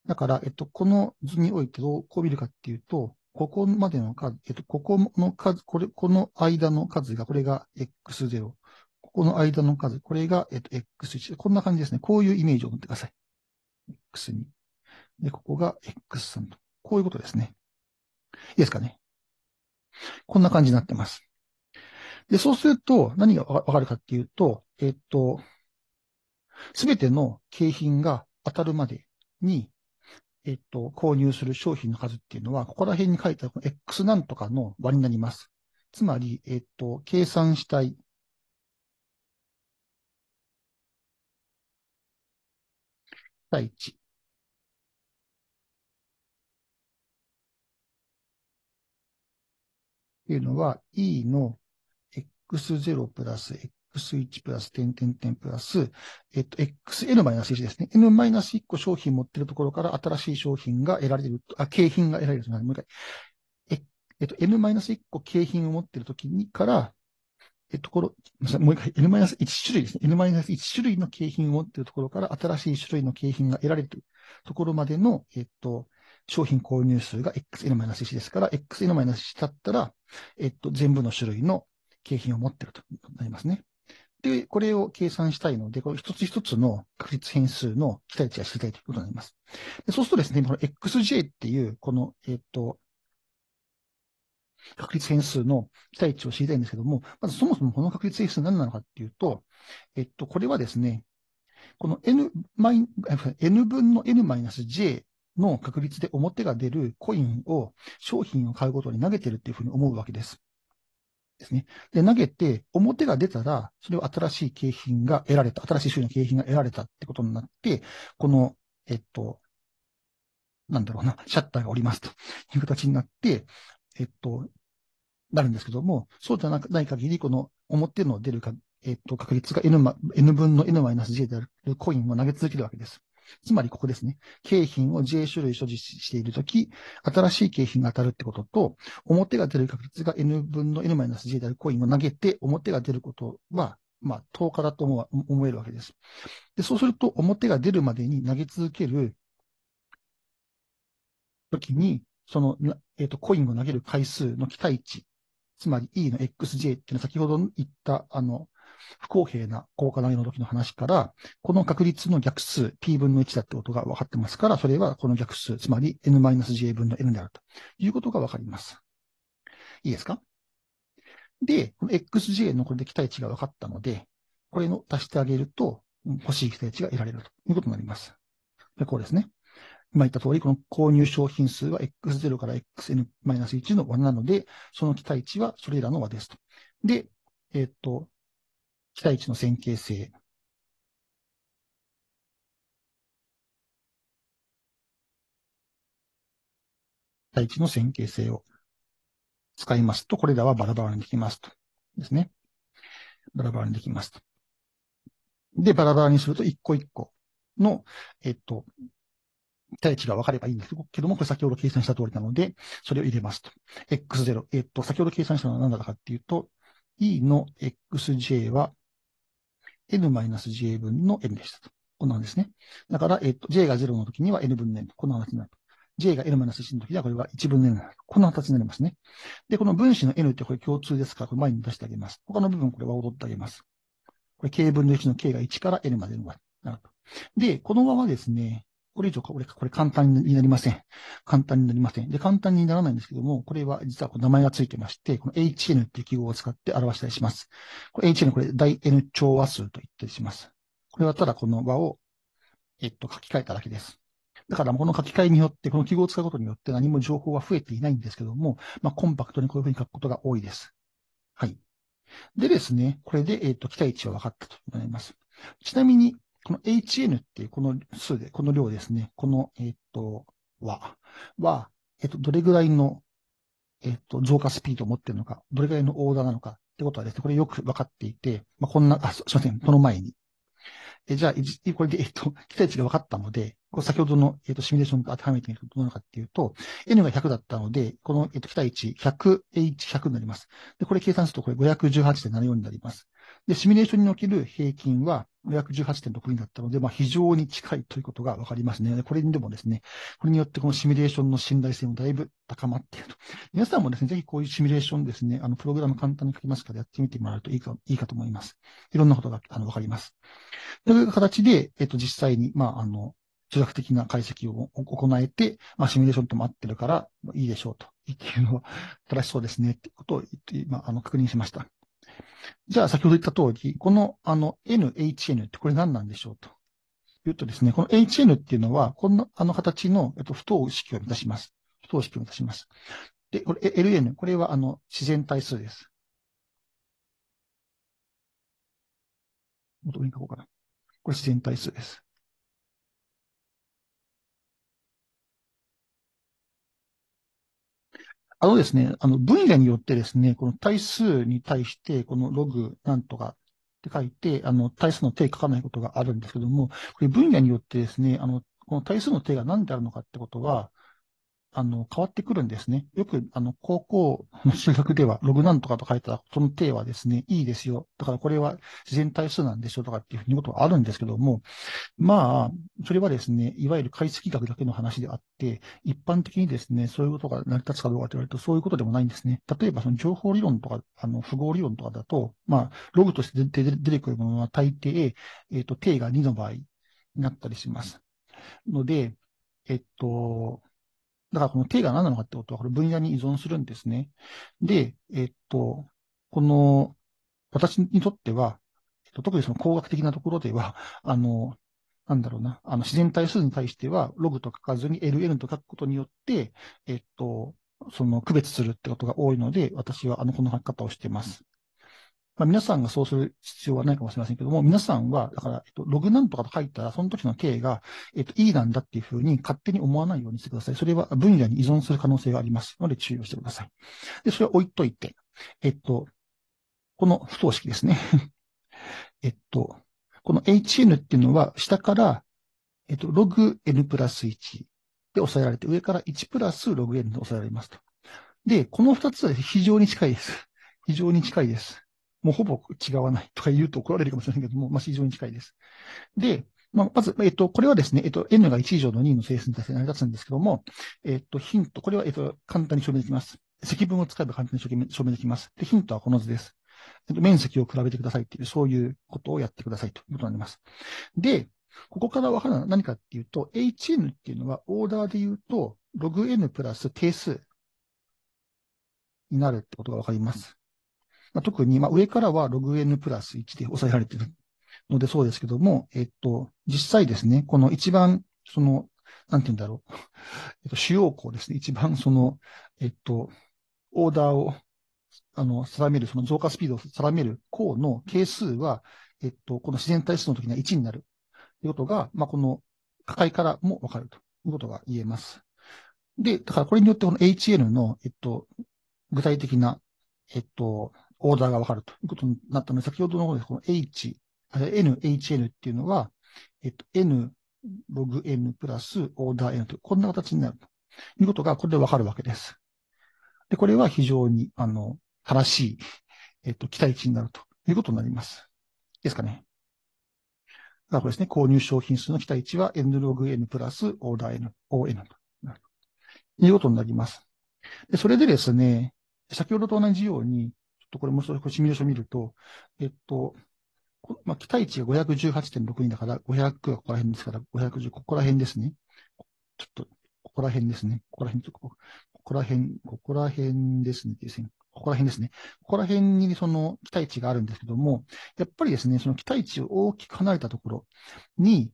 だから、えっと、この図においてどう、こう見るかっていうと、ここまでの数、えっと、ここの数、これ、この間の数が、これが x0。ここの間の数、これが、えっと、x1。こんな感じですね。こういうイメージを持ってください。x2。で、ここが x3 と。こういうことですね。いいですかね。こんな感じになってます。で、そうすると、何がわかるかっていうと、えっと、すべての景品が当たるまでに、えっと、購入する商品の数っていうのは、ここら辺に書いた X なんとかの割になります。つまり、えっと、計算したい。対1。っていうのは、E の X0 プラス X1 プラス、点点点プラス、えっと、XN マイナス1ですね。N マイナス1個商品持ってるところから新しい商品が得られる、あ、景品が得られる。もう一回。え、えっと、N マイナス1個景品を持ってるときにから、えっと、ころ、もう一回、N マイナス1種類ですね。N マイナス1種類の景品を持ってるところから新しい種類の景品が得られるところまでの、えっと、商品購入数が XN-1 ですから、XN-1 だったら、えっと、全部の種類の景品を持ってるとなりますね。で、これを計算したいので、これ一つ一つの確率変数の期待値が知りたいということになります。でそうするとですね、この xj っていう、この、えっ、ー、と、確率変数の期待値を知りたいんですけども、まずそもそもこの確率変数何なのかっていうと、えっと、これはですね、この n, n 分の n-j の確率で表が出るコインを商品を買うごとに投げてるっていうふうに思うわけです。ですね。で、投げて、表が出たら、それを新しい景品が得られた、新しい種類の景品が得られたってことになって、この、えっと、なんだろうな、シャッターが降りますという形になって、えっと、なるんですけども、そうじゃない限り、この表の出るか、えっと、確率が N, N 分の N-J であるコインを投げ続けるわけです。つまりここですね。景品を J 種類所持しているとき、新しい景品が当たるってことと、表が出る確率が N 分の N-J マイナスであるコインを投げて、表が出ることは、まあ、10日だと思思えるわけです。で、そうすると、表が出るまでに投げ続けるときに、その、えっ、ー、と、コインを投げる回数の期待値、つまり E の XJ っていうのは先ほど言った、あの、不公平な効果内の時の話から、この確率の逆数 p 分の1だってことが分かってますから、それはこの逆数、つまり n-j 分の n であるということが分かります。いいですかで、この xj のこれで期待値が分かったので、これの足してあげると、欲しい期待値が得られるということになります。で、こうですね。今言った通り、この購入商品数は x0 から xn-1 の和なので、その期待値はそれらの和ですと。で、えっ、ー、と、期待値の線形性。期待値の線形性を使いますと、これらはバラバラにできますと。ですね。バラバラにできますと。で、バラバラにすると一個一個の、えっと、期待値が分かればいいんですけども、これ先ほど計算した通りなので、それを入れますと。x0。えっと、先ほど計算したのは何だったかっていうと、e の xj は n j 分の n でしたと。こんなんですね。だから、えっ、と、j が0の時には n 分の n と、こんな形になると。j が n-1 の時にはこれは1分の n になるこんな形になりますね。で、この分子の n ってこれ共通ですから、これ前に出してあげます。他の部分これは踊ってあげます。これ k 分の1の k が1から n までの和になると。で、このまはですね、これ以上、これ、これ簡単になりません。簡単になりません。で、簡単にならないんですけども、これは実はこの名前がついてまして、この hn っていう記号を使って表したりします。これ hn これ大 n 調和数と言ったりします。これはただこの和を、えっと、書き換えただけです。だから、この書き換えによって、この記号を使うことによって何も情報は増えていないんですけども、まあ、コンパクトにこういうふうに書くことが多いです。はい。でですね、これで、えっと、期待値は分かったと思います。ちなみに、この hn っていうこの数で、この量ですね、この、えっ、ー、と、和は、えっ、ー、と、どれぐらいの、えっ、ー、と、増加スピードを持ってるのか、どれぐらいのオーダーなのかってことはですね、これよく分かっていて、まあ、こんな、あ、すいません、この前に。えじゃあ、これで、えっ、と、期待値が分かったので、こ先ほどの、えっ、と、シミュレーションと当てはめてみるとどうなのかっていうと、n が100だったので、この、えっ、と、期待値 100h100 になります。で、これ計算するとこれ518.74になります。で、シミュレーションにおける平均は、約18.6になったので、まあ、非常に近いということがわかりますね。これにでもですね、これによってこのシミュレーションの信頼性もだいぶ高まっていると。[laughs] 皆さんもですね、ぜひこういうシミュレーションですね、あの、プログラム簡単に書きますからやってみてもらうといいか、いいかと思います。いろんなことが、あの、わかります。という形で、えっと、実際に、まあ、あの、数学的な解析を行えて、まあ、シミュレーションとも合ってるから、いいでしょうと。いうのは正しそうですね。ってことを、まあ、あの、確認しました。じゃあ先ほど言った通り、このあの NHN ってこれ何なんでしょうと。言うとですね、この HN っていうのは、こんな、あの形の、えっと、不等式を満たします。不等式を満たします。で、これ、LN、これは、あの、自然対数です。もっと上に書こうかな。これ自然対数です。あのですね、あの分野によってですね、この対数に対して、このログなんとかって書いて、あの、対数の手書かないことがあるんですけども、これ分野によってですね、あの、この対数の手が何であるのかってことは、あの、変わってくるんですね。よく、あの、高校の修学では、ログなんとかと書いたら、その定はですね、いいですよ。だからこれは自然対数なんでしょうとかっていうふうにことはあるんですけども、まあ、それはですね、いわゆる解析学だけの話であって、一般的にですね、そういうことが成り立つかどうかと言われると、そういうことでもないんですね。例えば、その情報理論とか、あの、符号理論とかだと、まあ、ログとして出てくるものは大抵、えっ、ー、と、定が2の場合になったりします。ので、えっと、だからこの定が何なのかってことは、これ分野に依存するんですね。で、えっと、この、私にとっては、えっと、特にその工学的なところでは、[laughs] あの、なんだろうな、あの、自然対数に対しては、ログと書かずに LN と書くことによって、えっと、その区別するってことが多いので、私はあの、この書き方をしています。まあ、皆さんがそうする必要はないかもしれませんけども、皆さんは、だから、えっと、ログなんとかと書いたら、その時の経営が、えっと、E なんだっていうふうに勝手に思わないようにしてください。それは分野に依存する可能性がありますので、注意をしてください。で、それは置いといて、えっと、この不等式ですね。[laughs] えっと、この HN っていうのは、下から、えっと、ログ N プラス1で抑えられて、上から1プラスログ N で抑えられますと。で、この2つは非常に近いです。非常に近いです。もうほぼ違わないとか言うと怒られるかもしれないけども、まあ、非常に近いです。で、まあ、まず、えっと、これはですね、えっと、n が1以上の2の整数に対して成り立つんですけども、えっと、ヒント、これは、えっと、簡単に証明できます。積分を使えば簡単に証明できます。で、ヒントはこの図です。えっと、面積を比べてくださいっていう、そういうことをやってくださいということになります。で、ここからわかるのは何かっていうと、hn っていうのは、オーダーで言うと、ログ n プラス定数になるってことがわかります。まあ、特に、まあ、上からはログ N プラス1で抑えられてるのでそうですけども、えっと、実際ですね、この一番、その、なんて言うんだろう、[laughs] えっと、主要項ですね、一番その、えっと、オーダーを、あの、定める、その増加スピードを定める項の係数は、えっと、この自然体質の時には1になる。ということが、まあ、この、破壊からもわかるということが言えます。で、だからこれによってこの HL の、えっと、具体的な、えっと、オーダーがわかるということになったので、先ほどの方でこの H、NHN っていうのは、えっと、N ログ N プラスオーダー N という、こんな形になるということが、これでわかるわけです。で、これは非常に、あの、正しい、えっと、期待値になるということになります。ですかね。だからこれですね、購入商品数の期待値は N ログ N プラスオーダー N、ON となるということになります。で、それでですね、先ほどと同じように、と、これもう一度シミュレーション見ると、えっと、まあ、期待値が518.62だから、500がここら辺ですから、510、ここら辺ですね。ちょっと、ここら辺ですね。ここら辺、ここら辺、ここら辺ですね。ここら辺ですね。ここら辺にその期待値があるんですけども、やっぱりですね、その期待値を大きく離れたところに、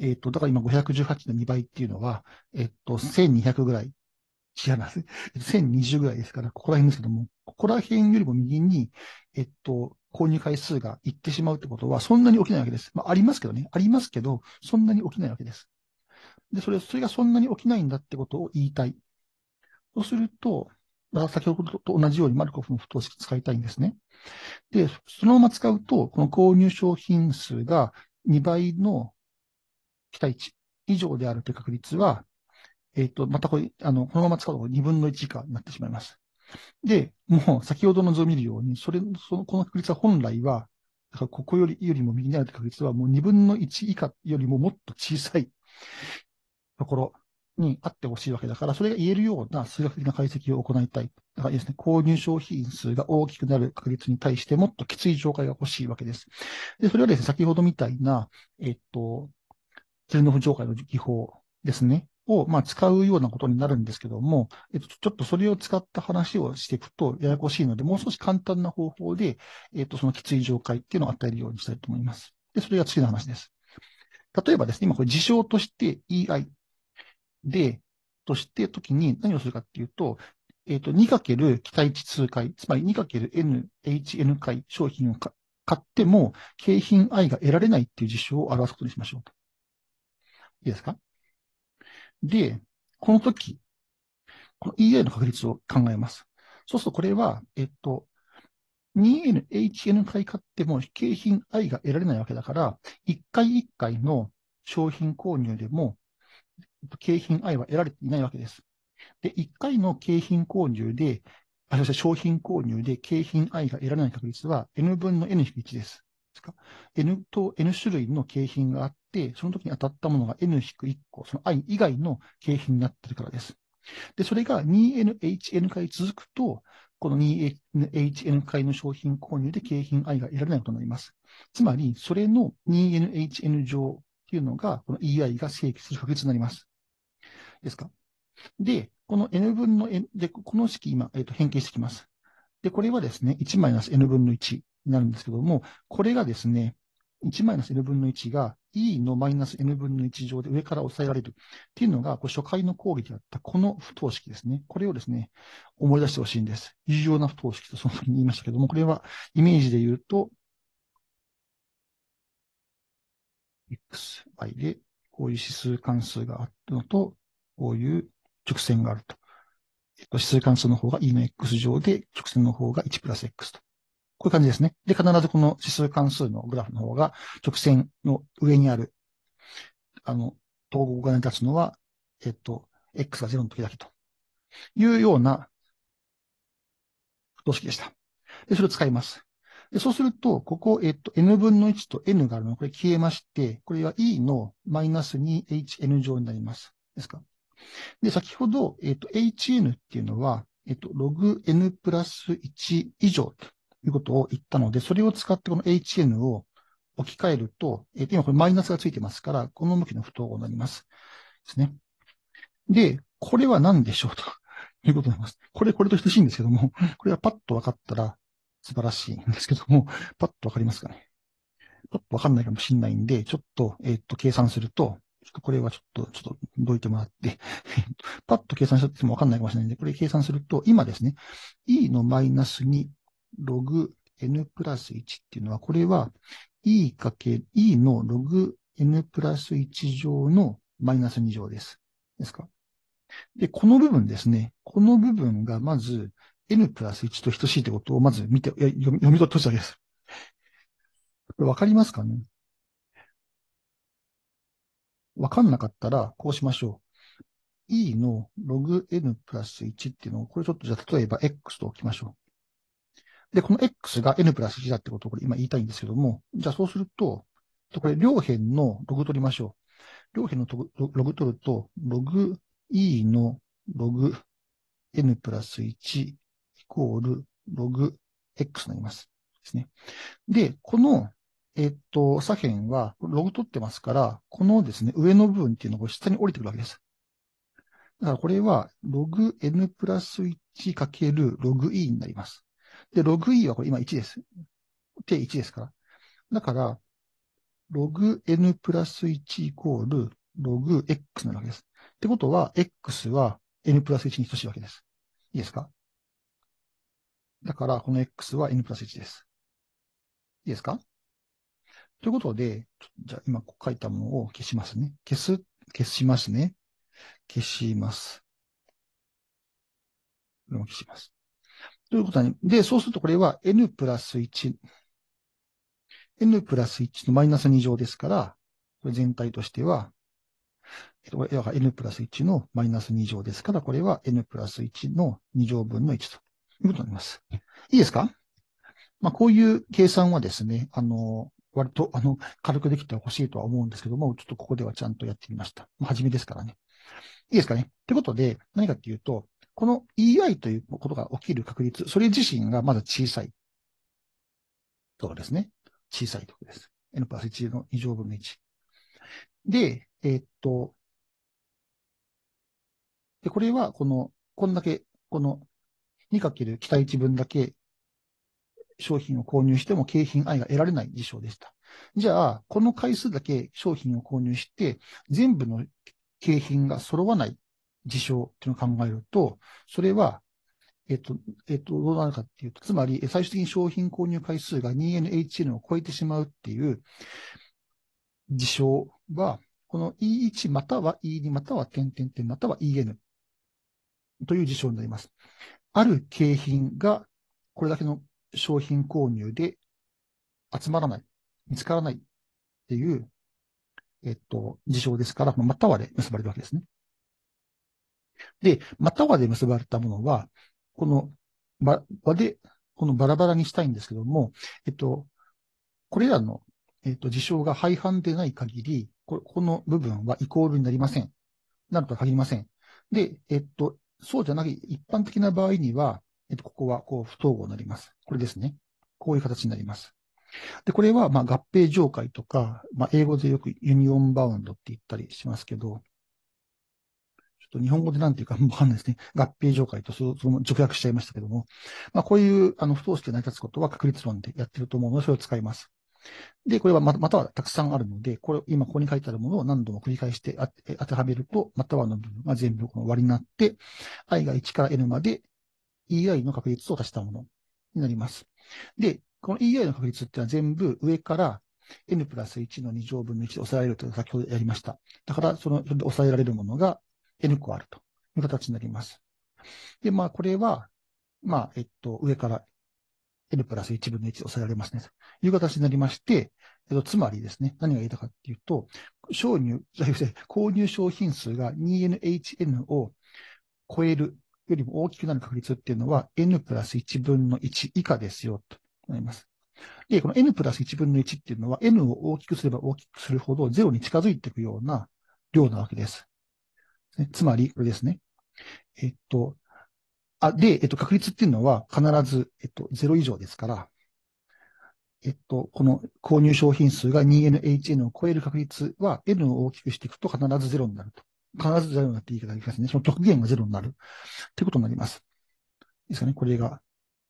えっ、と、だから今518の2倍っていうのは、えっ、と、1200ぐらい違います。1020ぐらいですから、ここら辺ですけども、ここら辺よりも右に、えっと、購入回数がいってしまうってことは、そんなに起きないわけです。まあ、ありますけどね。ありますけど、そんなに起きないわけです。で、それ、それがそんなに起きないんだってことを言いたい。そうすると、まあ、先ほどと同じようにマルコフの不等式使いたいんですね。で、そのまま使うと、この購入商品数が2倍の期待値以上であるという確率は、えっ、ー、と、またこれ、あの、このまま使うと2分の1以下になってしまいます。で、もう先ほどの図を見るように、それ、その、この確率は本来は、だからここより、よりも右にある確率はもう2分の1以下よりももっと小さいところにあってほしいわけだから、それが言えるような数学的な解析を行いたい。だからですね、購入商品数が大きくなる確率に対してもっときつい紹介が欲しいわけです。で、それはですね、先ほどみたいな、えっと、チェルノフ紹介の技法ですね。を、まあ、使うようなことになるんですけども、えっと、ちょっとそれを使った話をしていくとややこしいので、もう少し簡単な方法で、えっと、そのきつい状態っていうのを与えるようにしたいと思います。で、それが次の話です。例えばですね、今これ事象として EI で、として時に何をするかっていうと、えっ、ー、と、2× 期待値数回、つまり 2×NHN 回商品を買っても、景品 I が得られないっていう事象を表すことにしましょういいですかで、この時、この EI の確率を考えます。そうするとこれは、えっと、2NHN 回買っても景品 I が得られないわけだから、1回1回の商品購入でも、景品 I は得られていないわけです。で、1回の景品購入で、あ、そして商品購入で景品 I が得られない確率は N 分の N-1 です。N と N 種類の景品があっ、その時に当たったものが n-1 個、その i 以外の景品になってるからです。で、それが 2nhn 回続くと、この 2hn 回の商品購入で景品 i が得られないことになります。つまり、それの 2nhn 上っていうのが、この ei が正規する確率になります。ですか。で、この n 分の n、で、この式今、えっ、ー、と、変形してきます。で、これはですね、1 n 分の1になるんですけども、これがですね、1 n 分の1が e のマイナス m 分の1乗で上から抑えられるっていうのが、これ初回の講義であったこの不等式ですね。これをですね、思い出してほしいんです。重要な不等式とその時に言いましたけども、これはイメージで言うと、xy で、こういう指数関数があるのと、こういう直線があると。えっと、指数関数の方が e の x 乗で、直線の方が1プラス x と。こういう感じですね。で、必ずこの指数関数のグラフの方が直線の上にある、あの、統合が立つのは、えっと、x が0の時だけというような等式でした。で、それを使います。で、そうすると、ここ、えっと、n 分の1と n があるのがこれ消えまして、これは e のマイナス 2hn 乗になります。ですか。で、先ほど、えっと、hn っていうのは、えっと、ログ n プラス1以上ということを言ったので、それを使ってこの HN を置き換えると、えー、今これマイナスがついてますから、この向きの不等号になります。ですね。で、これは何でしょうと [laughs] いうことになります。これ、これと等しいんですけども、これはパッと分かったら素晴らしいんですけども、パッと分かりますかね。ちょっと分かんないかもしれないんで、ちょっと、えっ、ー、と、計算すると、ちょっとこれはちょっと、ちょっとどいてもらって、[laughs] パッと計算しても分かんないかもしれないんで、これ計算すると、今ですね、e のマイナス2ログ n プラス1っていうのは、これは e かけ、e のログ n プラス1乗のマイナス2乗です。ですかで、この部分ですね。この部分がまず n プラス1と等しいってことをまず見て、読み取ってほしいわけです。わかりますかねわかんなかったら、こうしましょう。e のログ n プラス1っていうのを、これちょっとじゃあ例えば x と置きましょう。で、この x が n プラス1だってことをこれ今言いたいんですけども、じゃあそうすると、これ両辺のログ取りましょう。両辺のログ取ると、ログ e のログ n プラス1イコールログ x になります。ですね。で、この、えっと、左辺はログ取ってますから、このですね、上の部分っていうのが下に降りてくるわけです。だからこれは、ログ n プラス 1× ログ e になります。で、ログ E はこれ今1です。定1ですから。だから、ログ N プラス1イコール、ログ X なわけです。ってことは、X は N プラス1に等しいわけです。いいですかだから、この X は N プラス1です。いいですかということで、じゃあ今書いたものを消しますね。消す、消しますね。消します。これも消します。ということに、で、そうするとこれは n プラス1、n プラス1のマイナス2乗ですから、これ全体としては、えっと、n プラス1のマイナス2乗ですから、これは n プラス1の2乗分の1ということになります。いいですかまあ、こういう計算はですね、あの、割と、あの、軽くできてほしいとは思うんですけども、ちょっとここではちゃんとやってみました。まあ、初めですからね。いいですかね。ってことで、何かっていうと、この EI ということが起きる確率、それ自身がまだ小さい。とかですね。小さいところです。n プラス1の2乗分の1。で、えー、っと、で、これは、この、こんだけ、この2る期待値分だけ商品を購入しても景品愛が得られない事象でした。じゃあ、この回数だけ商品を購入して、全部の景品が揃わない事象っていうのを考えると、それは、えっと、えっと、どうなるかっていうと、つまり、最終的に商品購入回数が 2NHN を超えてしまうっていう事象は、この E1 または E2 または点点点または EN という事象になります。ある景品がこれだけの商品購入で集まらない、見つからないっていう、えっと、事象ですから、またはで結ばれるわけですね。で、またはで結ばれたものは、このば、和で、このバラバラにしたいんですけども、えっと、これらの、えっと、事象が廃反でない限り、ここの部分はイコールになりません。なるとは限りません。で、えっと、そうじゃない、一般的な場合には、えっと、ここは、こう、不統合になります。これですね。こういう形になります。で、これは、まあ、合併状態とか、まあ、英語でよくユニオンバウンドって言ったりしますけど、と日本語でなんていうか、わかんないですね。[laughs] 合併状態とその直訳しちゃいましたけども、まあ、こういう、あの、不等式で成り立つことは確率論でやってると思うので、それを使います。で、これはままたはたくさんあるので、これ、今ここに書いてあるものを何度も繰り返して当てはめると、またはの部分が全部この割になって、i が1から n まで ei の確率を足したものになります。で、この ei の確率っていうのは全部上から n プラス1の2乗分の1で抑えられるという先ほどやりました。だから、その、それで抑えられるものが N 個あるという形になります。で、まあ、これは、まあ、えっと、上から N プラス1分の1抑えられますね、という形になりまして、えっと、つまりですね、何が言いたかっていうと、商入、[laughs] 購入商品数が 2NHN を超えるよりも大きくなる確率っていうのは N プラス1分の1以下ですよ、となります。で、この N プラス1分の1っていうのは N を大きくすれば大きくするほど0に近づいていくような量なわけです。ね。つまり、これですね。えっと、あ、で、えっと、確率っていうのは必ず、えっと、0以上ですから、えっと、この購入商品数が 2NHN を超える確率は N を大きくしていくと必ず0になると。必ず0になっていい方がいいですね。その極限が0になる。ってことになります。いいですかね。これが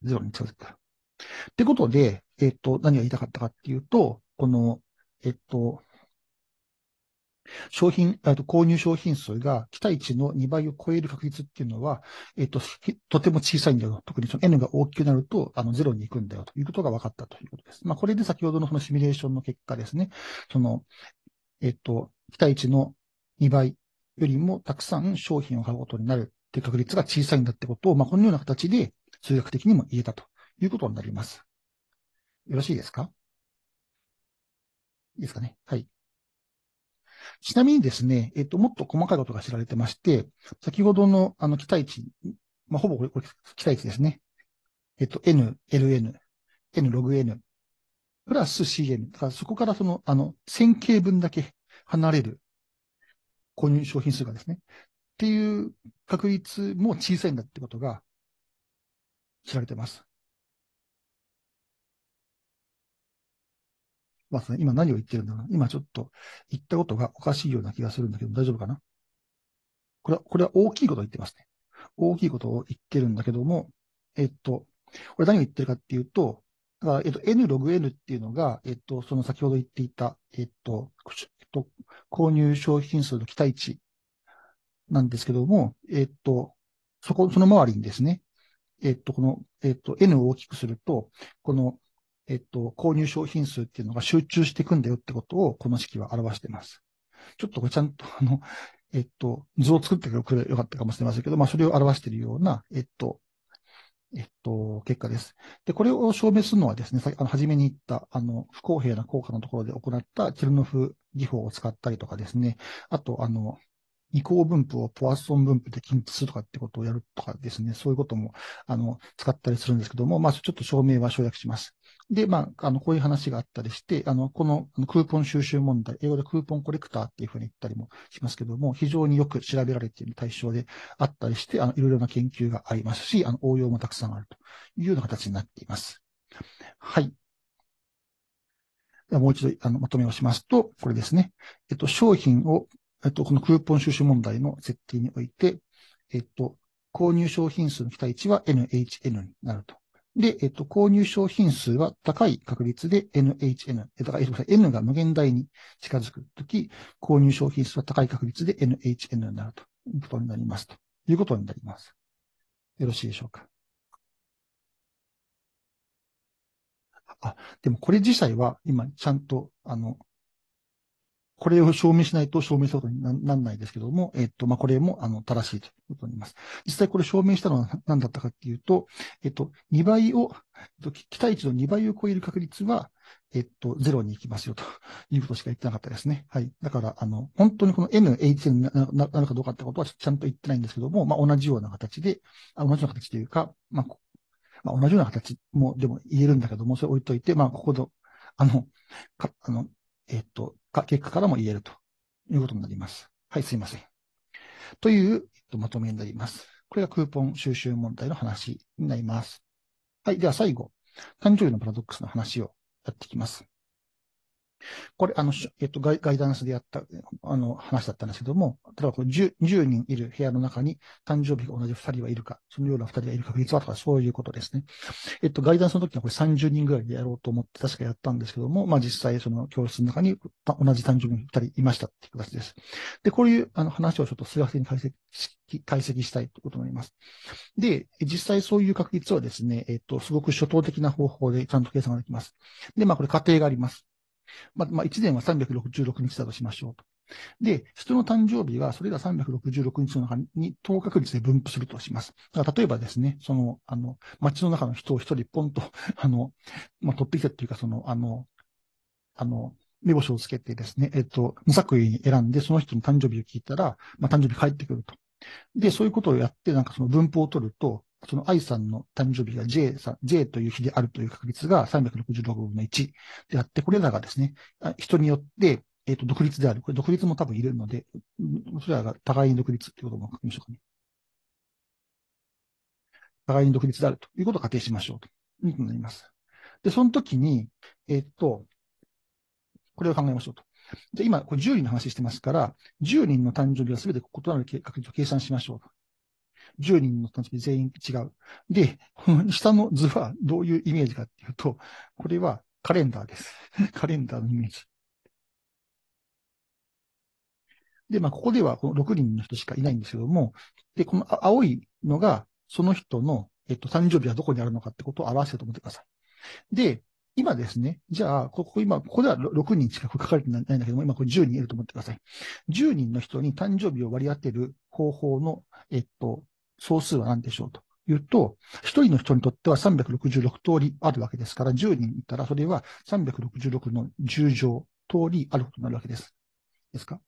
0に近づく。ってことで、えっと、何が言いたかったかっていうと、この、えっと、商品、と購入商品数が期待値の2倍を超える確率っていうのは、えっ、と、とても小さいんだよ。特にその N が大きくなると、あの、0に行くんだよということが分かったということです。まあ、これで先ほどのそのシミュレーションの結果ですね、その、えっ、と、期待値の2倍よりもたくさん商品を買うことになるっていう確率が小さいんだってことを、まあ、このような形で数学的にも言えたということになります。よろしいですかいいですかねはい。ちなみにですね、えっ、と、もっと細かいことが知られてまして、先ほどの、あの、期待値、まあ、ほぼこれ、これ期待値ですね。えっ、と、n, ln, n log n、プラス cn。だからそこからその、あの、線形分だけ離れる購入商品数がですね。っていう確率も小さいんだってことが知られてます。まね。今何を言ってるんだろう今ちょっと言ったことがおかしいような気がするんだけど、大丈夫かなこれは、これは大きいことを言ってますね。大きいことを言ってるんだけども、えっと、これ何を言ってるかっていうと、だから、えっと、n ログ n っていうのが、えっと、その先ほど言っていた、えっと、えっと、購入商品数の期待値なんですけども、えっと、そこ、その周りにですね、えっと、この、えっと、n を大きくすると、このえっと、購入商品数っていうのが集中していくんだよってことを、この式は表しています。ちょっとこれちゃんと、あの、えっと、図を作ってくればよかったかもしれませんけど、まあ、それを表しているような、えっと、えっと、結果です。で、これを証明するのはですね、さあの、初めに言った、あの、不公平な効果のところで行ったチェルノフ技法を使ったりとかですね、あと、あの、移行分布をポアソン分布で均一するとかってことをやるとかですね、そういうことも、あの、使ったりするんですけども、まあ、ちょっと証明は省略します。で、まあ、あの、こういう話があったりして、あの、このクーポン収集問題、英語でクーポンコレクターっていうふうに言ったりもしますけども、非常によく調べられている対象であったりして、あの、いろいろな研究がありますし、あの、応用もたくさんあるというような形になっています。はい。でもう一度、あの、まとめをしますと、これですね。えっと、商品を、えっと、このクーポン収集問題の設定において、えっと、購入商品数の期待値は NHN になると。で、えっと、購入商品数は高い確率で NHN、だから、N が無限大に近づくとき、購入商品数は高い確率で NHN になるということになりますということになります。よろしいでしょうか。あ、でもこれ自体は今ちゃんと、あの、これを証明しないと証明したことにならないですけども、えっと、まあ、これも、あの、正しいということになります。実際これ証明したのは何だったかっていうと、えっと、2倍を、えっと、期待値の2倍を超える確率は、えっと、ゼロに行きますよということしか言ってなかったですね。はい。だから、あの、本当にこの N、H になるかどうかってことはちゃんと言ってないんですけども、まあ、同じような形で、あ同じような形というか、まあ、まあ、同じような形も、でも言えるんだけども、それ置いといて、まあ、ここの、あの、か、あの、えっと、結果からも言えるということになります。はい、すいません。という、えっと、まとめになります。これがクーポン収集問題の話になります。はい、では最後、誕生日のパラドックスの話をやっていきます。これ、あの、えっと、ガイガイダンスでやった、あの、話だったんですけども、例えばこ 10, 10人いる部屋の中に誕生日が同じ2人はいるか、そのような2人がいる確率はとか、そういうことですね。えっと、ガイダンスの時はこれ30人ぐらいでやろうと思って確かやったんですけども、まあ実際その教室の中に同じ誕生日2人いましたっていう形です。で、こういうあの話をちょっと数学的に解析解析したいということになります。で、実際そういう確率はですね、えっと、すごく初等的な方法でちゃんと計算ができます。で、まあこれ仮定があります。まあ、まあ、1年は366日だとしましょうと。で、人の誕生日がそれら366日の中に等確率で分布するとします。だから例えばですね、その、あの、街の中の人を一人ポンと、[laughs] あの、まあ、取ってきたっていうか、その、あの、あの、目星をつけてですね、えっと、無作為に選んで、その人の誕生日を聞いたら、まあ、誕生日帰ってくると。で、そういうことをやって、なんかその分布を取ると、その i さんの誕生日が j さん、j という日であるという確率が366分の1であって、これらがですね、人によって、えっ、ー、と、独立である。これ独立も多分いるので、それらが互いに独立ということも確認しましょうかね。互いに独立であるということを仮定しましょうということになります。で、その時に、えっ、ー、と、これを考えましょうと。で、今、これ10人の話してますから、10人の誕生日は全て異なる確率を計算しましょうと。10人乗った日全員違う。で、こ [laughs] の下の図はどういうイメージかっていうと、これはカレンダーです。[laughs] カレンダーのイメージ。で、まあ、ここではこの6人の人しかいないんですけども、で、この青いのが、その人の、えっと、誕生日はどこにあるのかってことを表せると思ってください。で、今ですね、じゃあ、ここ今、ここでは6人しか書かれてないんだけども、今これ10人いると思ってください。10人の人に誕生日を割り当てる方法の、えっと、総数は何でしょうというと、一人の人にとっては366通りあるわけですから、10人いたらそれは366の10乗通りあることになるわけです。ですか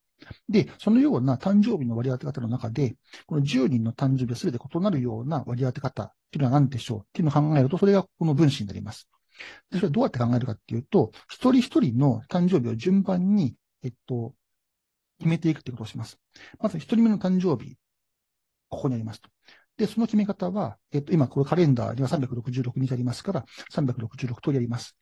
で、そのような誕生日の割り当て方の中で、この10人の誕生日は全て異なるような割り当て方っていうのは何でしょうっていうのを考えると、それがこの分子になります。で、それはどうやって考えるかっていうと、一人一人の誕生日を順番に、えっと、決めていくってことをします。まず一人目の誕生日、ここにありますと。で、その決め方は、えっと、今、これカレンダーには366日ありますから、366通りあります。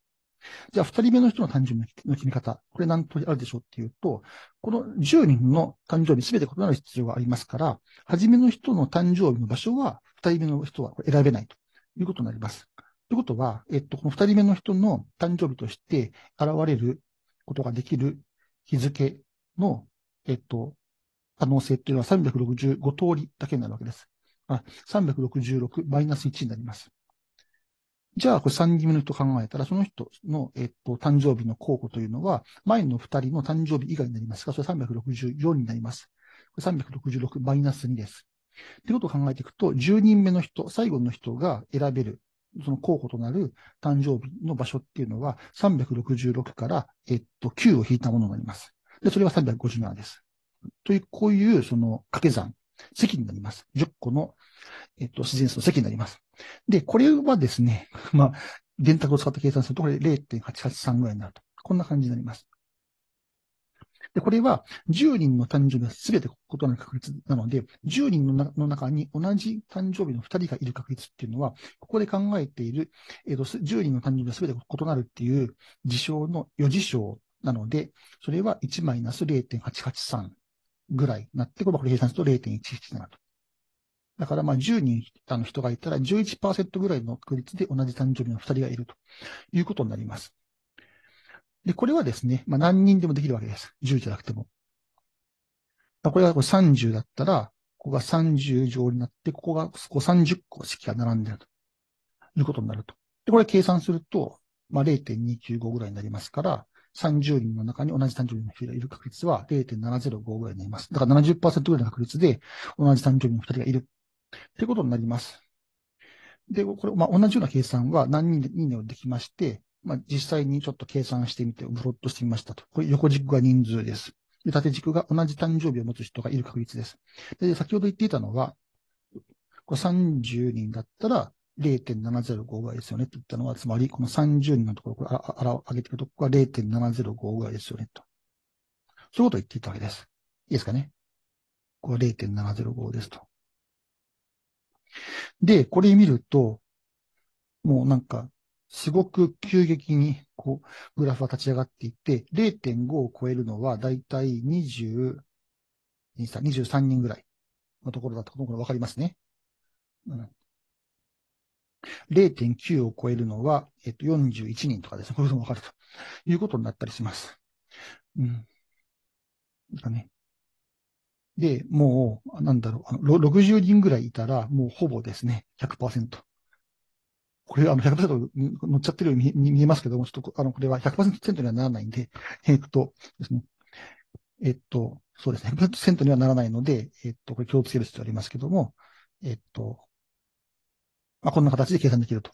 じゃあ、二人目の人の誕生日の決め方、これ何通りあるでしょうっていうと、この10人の誕生日全て異なる必要がありますから、初めの人の誕生日の場所は、二人目の人は選べないということになります。ということは、えっと、この二人目の人の誕生日として現れることができる日付の、えっと、可能性というのは365通りだけになるわけです。あ、366マイナス1になります。じゃあ、これ3人目の人考えたら、その人の、えっと、誕生日の候補というのは、前の2人の誕生日以外になりますが、それ364になります。366マイナス2です。ということを考えていくと、10人目の人、最後の人が選べる、その候補となる誕生日の場所っていうのは、366から、えっと、9を引いたものになります。で、それは357です。という、こういう、その、掛け算席になります。10個の、えっと、自然数の席になります。で、これはですね、[laughs] まあ、電卓を使って計算すると、これ0.883ぐらいになると。こんな感じになります。で、これは10人の誕生日は全て異なる確率なので、10人の中に同じ誕生日の2人がいる確率っていうのは、ここで考えている、えっと10人の誕生日は全て異なるっていう事象の余事象なので、それは1マイナス0.883ぐらいになってくれば、これ計算すると0.117と。だからまあ10人あの人がいたら11%ぐらいの確率で同じ誕生日の2人がいるということになります。で、これはですね、まあ何人でもできるわけです。10じゃなくても。これが30だったら、ここが30乗になって、ここがここ30個式が並んでるということになると。で、これ計算すると、まあ0.295ぐらいになりますから、30人の中に同じ誕生日の人がいる確率は0.705ぐらいになります。だから70%ぐらいの確率で同じ誕生日の2人がいる。ってことになります。で、これ、まあ、同じような計算は何人で、人でできまして、まあ、実際にちょっと計算してみて、ブロットしてみましたと。これ横軸が人数です。で、縦軸が同じ誕生日を持つ人がいる確率です。で、先ほど言っていたのは、これ30人だったら、0.705倍ですよねって言ったのは、つまりこの30人のところ、これああら上げてるとここが0.705倍ですよねと。そういうことを言っていたわけです。いいですかね。これ0.705ですと。で、これ見ると、もうなんか、すごく急激に、こう、グラフは立ち上がっていって、0.5を超えるのは、だいたい2 3人ぐらいのところだったことがわかりますね。うん、0.9を超えるのは、えっと、41人とかですね。こういうのかるということになったりします。うん。だね。で、もう、なんだろう、あの60人ぐらいいたら、もうほぼですね、100%。これ、あの100%乗っちゃってるように見えますけども、ちょっと、あの、これは100%にはならないんで、[laughs] えっとですね。えっと、そうですね。100%にはならないので、えっと、これ気をつける必要ありますけども、えっと、まあ、こんな形で計算できると。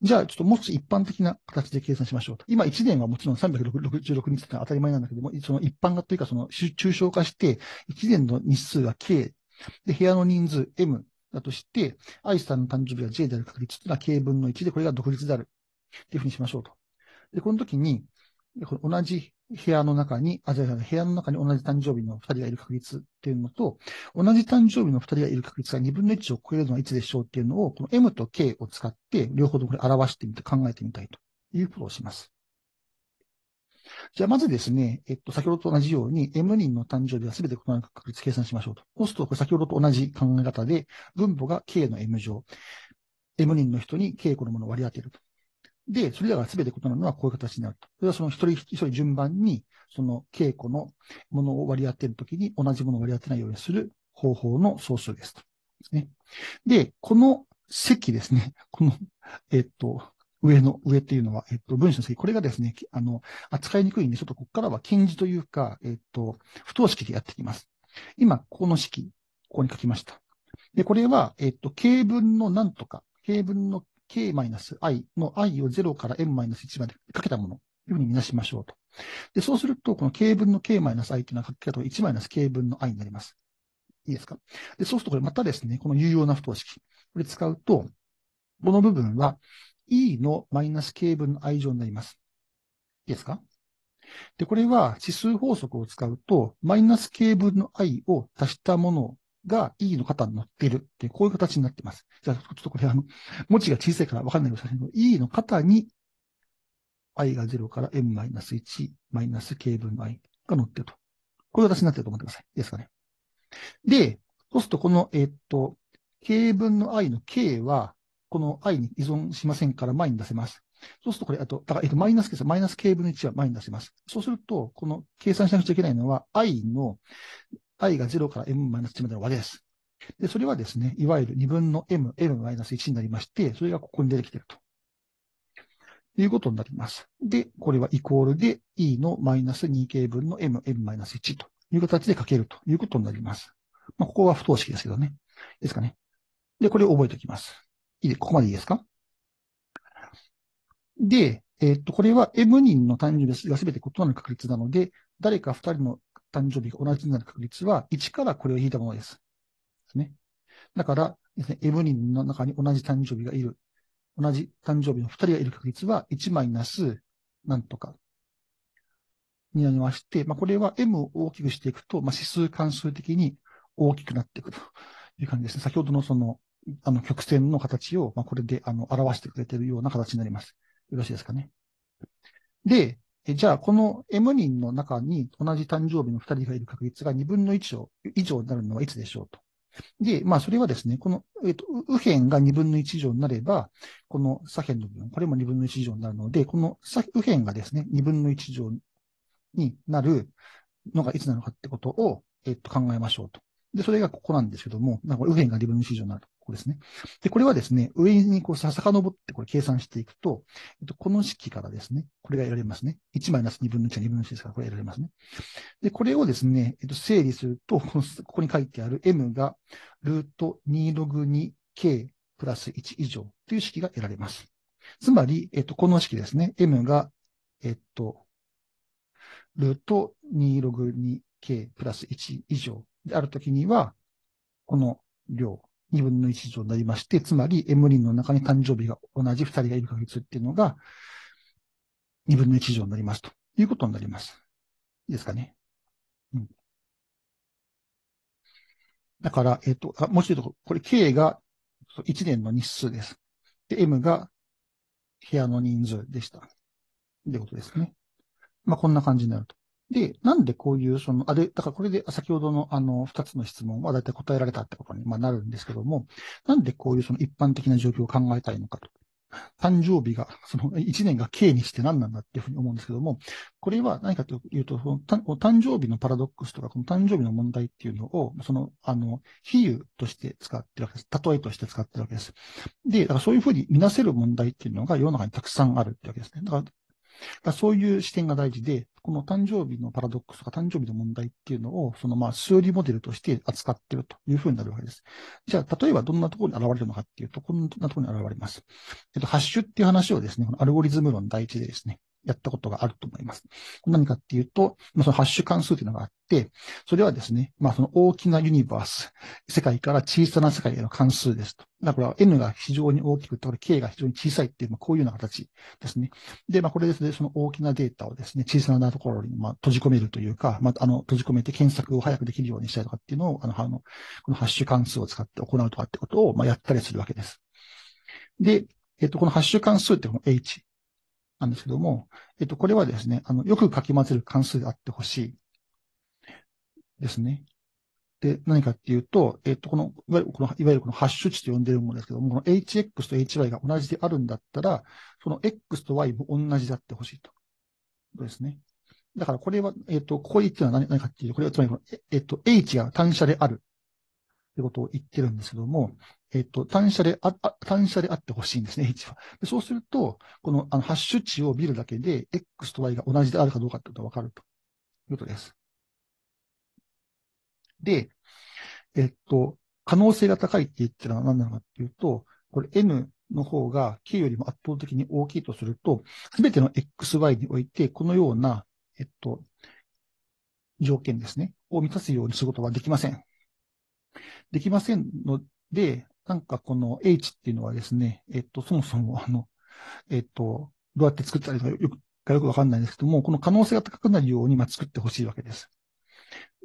じゃあ、ちょっともう少一般的な形で計算しましょうと。今1年はもちろん366日ってのは当たり前なんだけども、その一般化というか、その抽象化して、1年の日数が K、で、部屋の人数 M だとして、愛さんの誕生日が J である確率というのは K 分の1で、これが独立である。っていうふうにしましょうと。で、この時に、同じ部屋の中に、あ、じゃあ部屋の中に同じ誕生日の二人がいる確率っていうのと、同じ誕生日の二人がいる確率が二分の一を超えるのはいつでしょうっていうのを、この M と K を使って、両方ともこれ表してみて考えてみたいということをします。じゃあまずですね、えっと、先ほどと同じように M 人の誕生日は全て異なる確率計算しましょうと。そうすると、これ先ほどと同じ考え方で、分母が K の M 乗。M 人の人に K このものを割り当てると。で、それらが全て異なるのはこういう形になると。それはその一人一人順番に、その稽古のものを割り当てるときに同じものを割り当てないようにする方法の総数ですですね。で、この積ですね。[laughs] この、えっと、上の、上っていうのは、えっと、分子の積。これがですね、あの、扱いにくいんで、ちょっとここからは近似というか、えっと、不等式でやっていきます。今、この式、ここに書きました。で、これは、えっと、形文の何とか、形文の k-i の i を0から m-1 までかけたものというふうにみなしましょうと。で、そうすると、この k 分の k-i というのは書き方は 1-k 分の i になります。いいですかで、そうするとこれまたですね、この有用な不等式。これ使うと、この部分は e の -k 分の i 乗になります。いいですかで、これは指数法則を使うと、マイナス k 分の i を足したものが E の方に乗っているってこういう形になってます。じゃあ、ちょっとこれ、あの、文字が小さいからわかんないようにします E の方に i が0から m-1 マイナス k 分の i が乗ってると。こういう形になってると思ってください。いいですかね。で、そうするとこの、えー、っと、k 分の i の k は、この i に依存しませんから前に出せます。そうするとこれ、あと、だから、えっと、マイナスです。マイナス k 分の1は前に出せます。そうすると、この計算しなくちゃいけないのは、i の i が0から m-1 までの和です。で、それはですね、いわゆる2分の m、m-1 になりまして、それがここに出てきてると。いうことになります。で、これはイコールで e のマイナス 2k 分の m、m-1 という形で書けるということになります。まあ、ここは不等式ですけどね。ですかね。で、これを覚えておきます。いいで、ここまでいいですかで、えー、っと、これは m 人の単純ですが全て異なる確率なので、誰か2人の誕生日が同じになる確率は1からこれを引いたものです。ですね。だからですね、M 人の中に同じ誕生日がいる。同じ誕生日の2人がいる確率は1マイナスなんとかになりまして、まあ、これは M を大きくしていくと、まあ、指数関数的に大きくなっていくという感じですね。先ほどのその、あの曲線の形を、まあ、これであの表してくれているような形になります。よろしいですかね。で、えじゃあ、この M 人の中に同じ誕生日の2人がいる確率が2分の1を以上になるのはいつでしょうと。で、まあ、それはですね、この、えっ、と、右辺が2分の1以上になれば、この左辺の部分、これも2分の1以上になるので、この左辺がですね、2分の1以上になるのがいつなのかってことを、えっ、と、考えましょうと。で、それがここなんですけども、なんか右辺が2分の1以上になると。こですね。で、これはですね、上にこうぼってこれ計算していくと、えっと、この式からですね、これが得られますね。1マイナス2分の1は2分の1ですから、これ得られますね。で、これをですね、えっと、整理すると、ここに書いてある m がルート2ログ 2k プラス1以上という式が得られます。つまり、えっと、この式ですね、m が、えっと、ルート2ログ 2k プラス1以上であるときには、この量2分の1以上になりまして、つまり M 輪の中に誕生日が同じ2人がいる確率っていうのが、2分の1以上になりますということになります。いいですかね。うん。だから、えっ、ー、と、あもう一度、これ K が1年の日数です。で、M が部屋の人数でした。ってことですね。まあ、こんな感じになると。で、なんでこういう、その、あれ、だからこれで先ほどのあの、二つの質問はだいたい答えられたってことに、なるんですけども、なんでこういうその一般的な状況を考えたいのかと。誕生日が、その一年が K にして何なんだっていうふうに思うんですけども、これは何かというと、その誕生日のパラドックスとか、この誕生日の問題っていうのを、その、あの、比喩として使ってるわけです。例えとして使ってるわけです。で、だからそういうふうに見なせる問題っていうのが世の中にたくさんあるってわけですね。だからそういう視点が大事で、この誕生日のパラドックスとか誕生日の問題っていうのを、そのまあ、数理モデルとして扱ってるというふうになるわけです。じゃあ、例えばどんなところに現れるのかっていうと、こんなところに現れます。えっと、ハッシュっていう話をですね、アルゴリズム論第一でですね、やったことがあると思います。何かっていうと、まあ、そのハッシュ関数というのがあって、それはですね、まあその大きなユニバース、世界から小さな世界への関数ですと。だから n が非常に大きくて、k が非常に小さいっていう、まあ、こういうような形ですね。で、まあこれですね、その大きなデータをですね、小さなところにまあ閉じ込めるというか、まああの閉じ込めて検索を早くできるようにしたいとかっていうのを、あの、あのこのハッシュ関数を使って行うとかってことを、まあやったりするわけです。で、えっと、このハッシュ関数ってこの H なんですけども、えっと、これはですね、あの、よくかき混ぜる関数であってほしいですね。で、何かっていうと、えっと、この、いわゆるこの、いわゆるこのハッシュ値と呼んでるものですけども、この hx と hy が同じであるんだったら、その x と y も同じであってほしいと。そうですね。だからこれは、えっと、ここ言ってるのは何何かっていうと、これはつまりこの、えっと、h が単車である。ってことを言ってるんですけども、えっと、単車であ、あ単車であってほしいんですね、H [laughs] は。でそうすると、このあのハッシュ値を見るだけで、X と Y が同じであるかどうかってことがわかるということです。で、えっと、可能性が高いって言ってるのは何なのかっていうと、これ N の方が K よりも圧倒的に大きいとすると、すべての XY において、このような、えっと、条件ですね、を満たすようにすることはできません。できませんので、なんかこの H っていうのはですね、えっと、そもそもあの、えっと、どうやって作ったらいいかよく、よくわかんないんですけども、この可能性が高くなるように、まあ、作ってほしいわけです。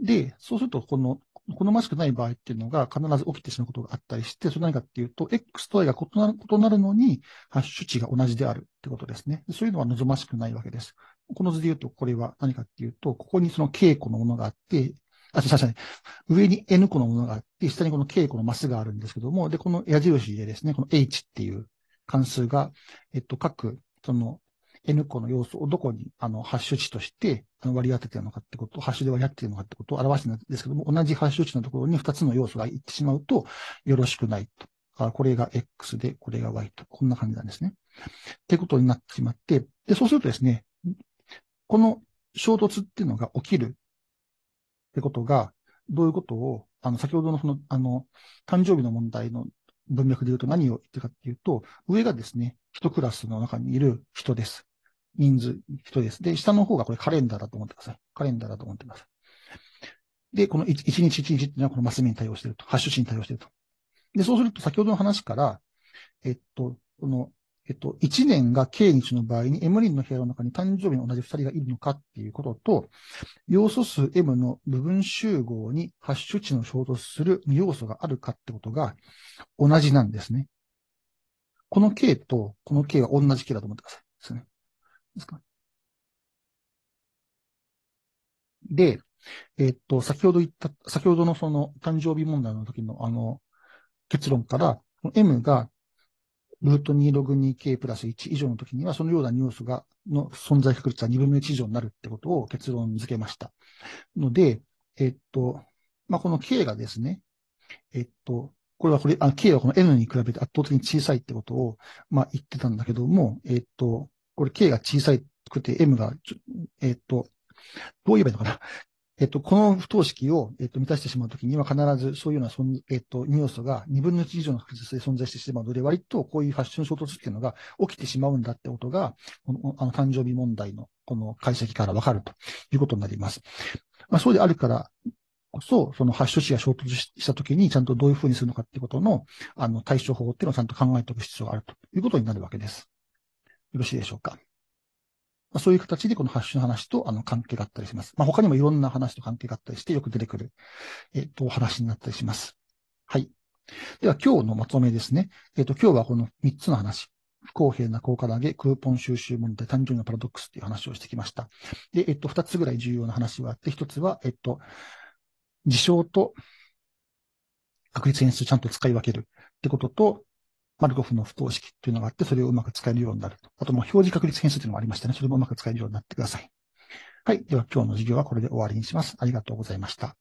で、そうすると、この、好ましくない場合っていうのが必ず起きてしまうことがあったりして、それ何かっていうと、X と Y が異なる異なるのに、ハッシュ値が同じであるってことですね。そういうのは望ましくないわけです。この図で言うと、これは何かっていうと、ここにその稽古のものがあって、あ、すみ確かに。上に N 個のものがあって、下にこの K 個のマスがあるんですけども、で、この矢印でですね、この H っていう関数が、えっと、各、その N 個の要素をどこに、あの、ハッシュ値として、あの割り当ててるのかってこと、ハッシュで割り当ててるのかってことを表してるんですけども、同じハッシュ値のところに2つの要素がいってしまうと、よろしくないと。あこれが X で、これが Y と。こんな感じなんですね。ってことになってしまって、で、そうするとですね、この衝突っていうのが起きるってことが、どういうことを、あの、先ほどのその、あの、誕生日の問題の文脈で言うと何を言ってるかっていうと、上がですね、一クラスの中にいる人です。人数、人です。で、下の方がこれカレンダーだと思ってください。カレンダーだと思ってください。で、この一日一日っていうのはこのマス目に対応してると。ハッシュ値に対応してると。で、そうすると先ほどの話から、えっと、このえっと、1年が K 日の場合に M ンの部屋の中に誕生日の同じ2人がいるのかっていうことと、要素数 M の部分集合にハッシュ値の衝突する2要素があるかってことが同じなんですね。この K とこの K は同じ K だと思ってください。ですね。ですかで、えっと、先ほど言った、先ほどのその誕生日問題の時のあの結論から、M がルート2ログ 2k プラス1以上の時には、そのような要素が、の存在確率は2分の1以上になるってことを結論付けました。ので、えっと、まあ、この k がですね、えっと、これはこれ、あ、k はこの n に比べて圧倒的に小さいってことを、まあ、言ってたんだけども、えっと、これ k が小さくて m が、えっと、どう言えばいいのかなえっと、この不等式を、えっと、満たしてしまうときには必ずそういうような、えっと、ュ要素が2分の1以上の確率で存在してしまうので、割とこういうファッション衝突っていうのが起きてしまうんだってことが、このあの誕生日問題のこの解析からわかるということになります。まあ、そうであるからこそ、その発症値が衝突したときにちゃんとどういうふうにするのかっていうことの、あの、対処法っていうのをちゃんと考えておく必要があるということになるわけです。よろしいでしょうか。まあ、そういう形でこのハッシュの話とあの関係があったりします。まあ、他にもいろんな話と関係があったりしてよく出てくる、えっ、と、お話になったりします。はい。では今日のまとめですね。えっ、と、今日はこの3つの話。不公平な効果投げ、クーポン収集問題、誕生日のパラドックスという話をしてきました。で、えっと、2つぐらい重要な話があって、1つは、えっと、事象と確率変数ちゃんと使い分けるってことと、マルコフの不等式っていうのがあって、それをうまく使えるようになると。あと、も表示確率変数というのがありましたね。それもうまく使えるようになってください。はい。では、今日の授業はこれで終わりにします。ありがとうございました。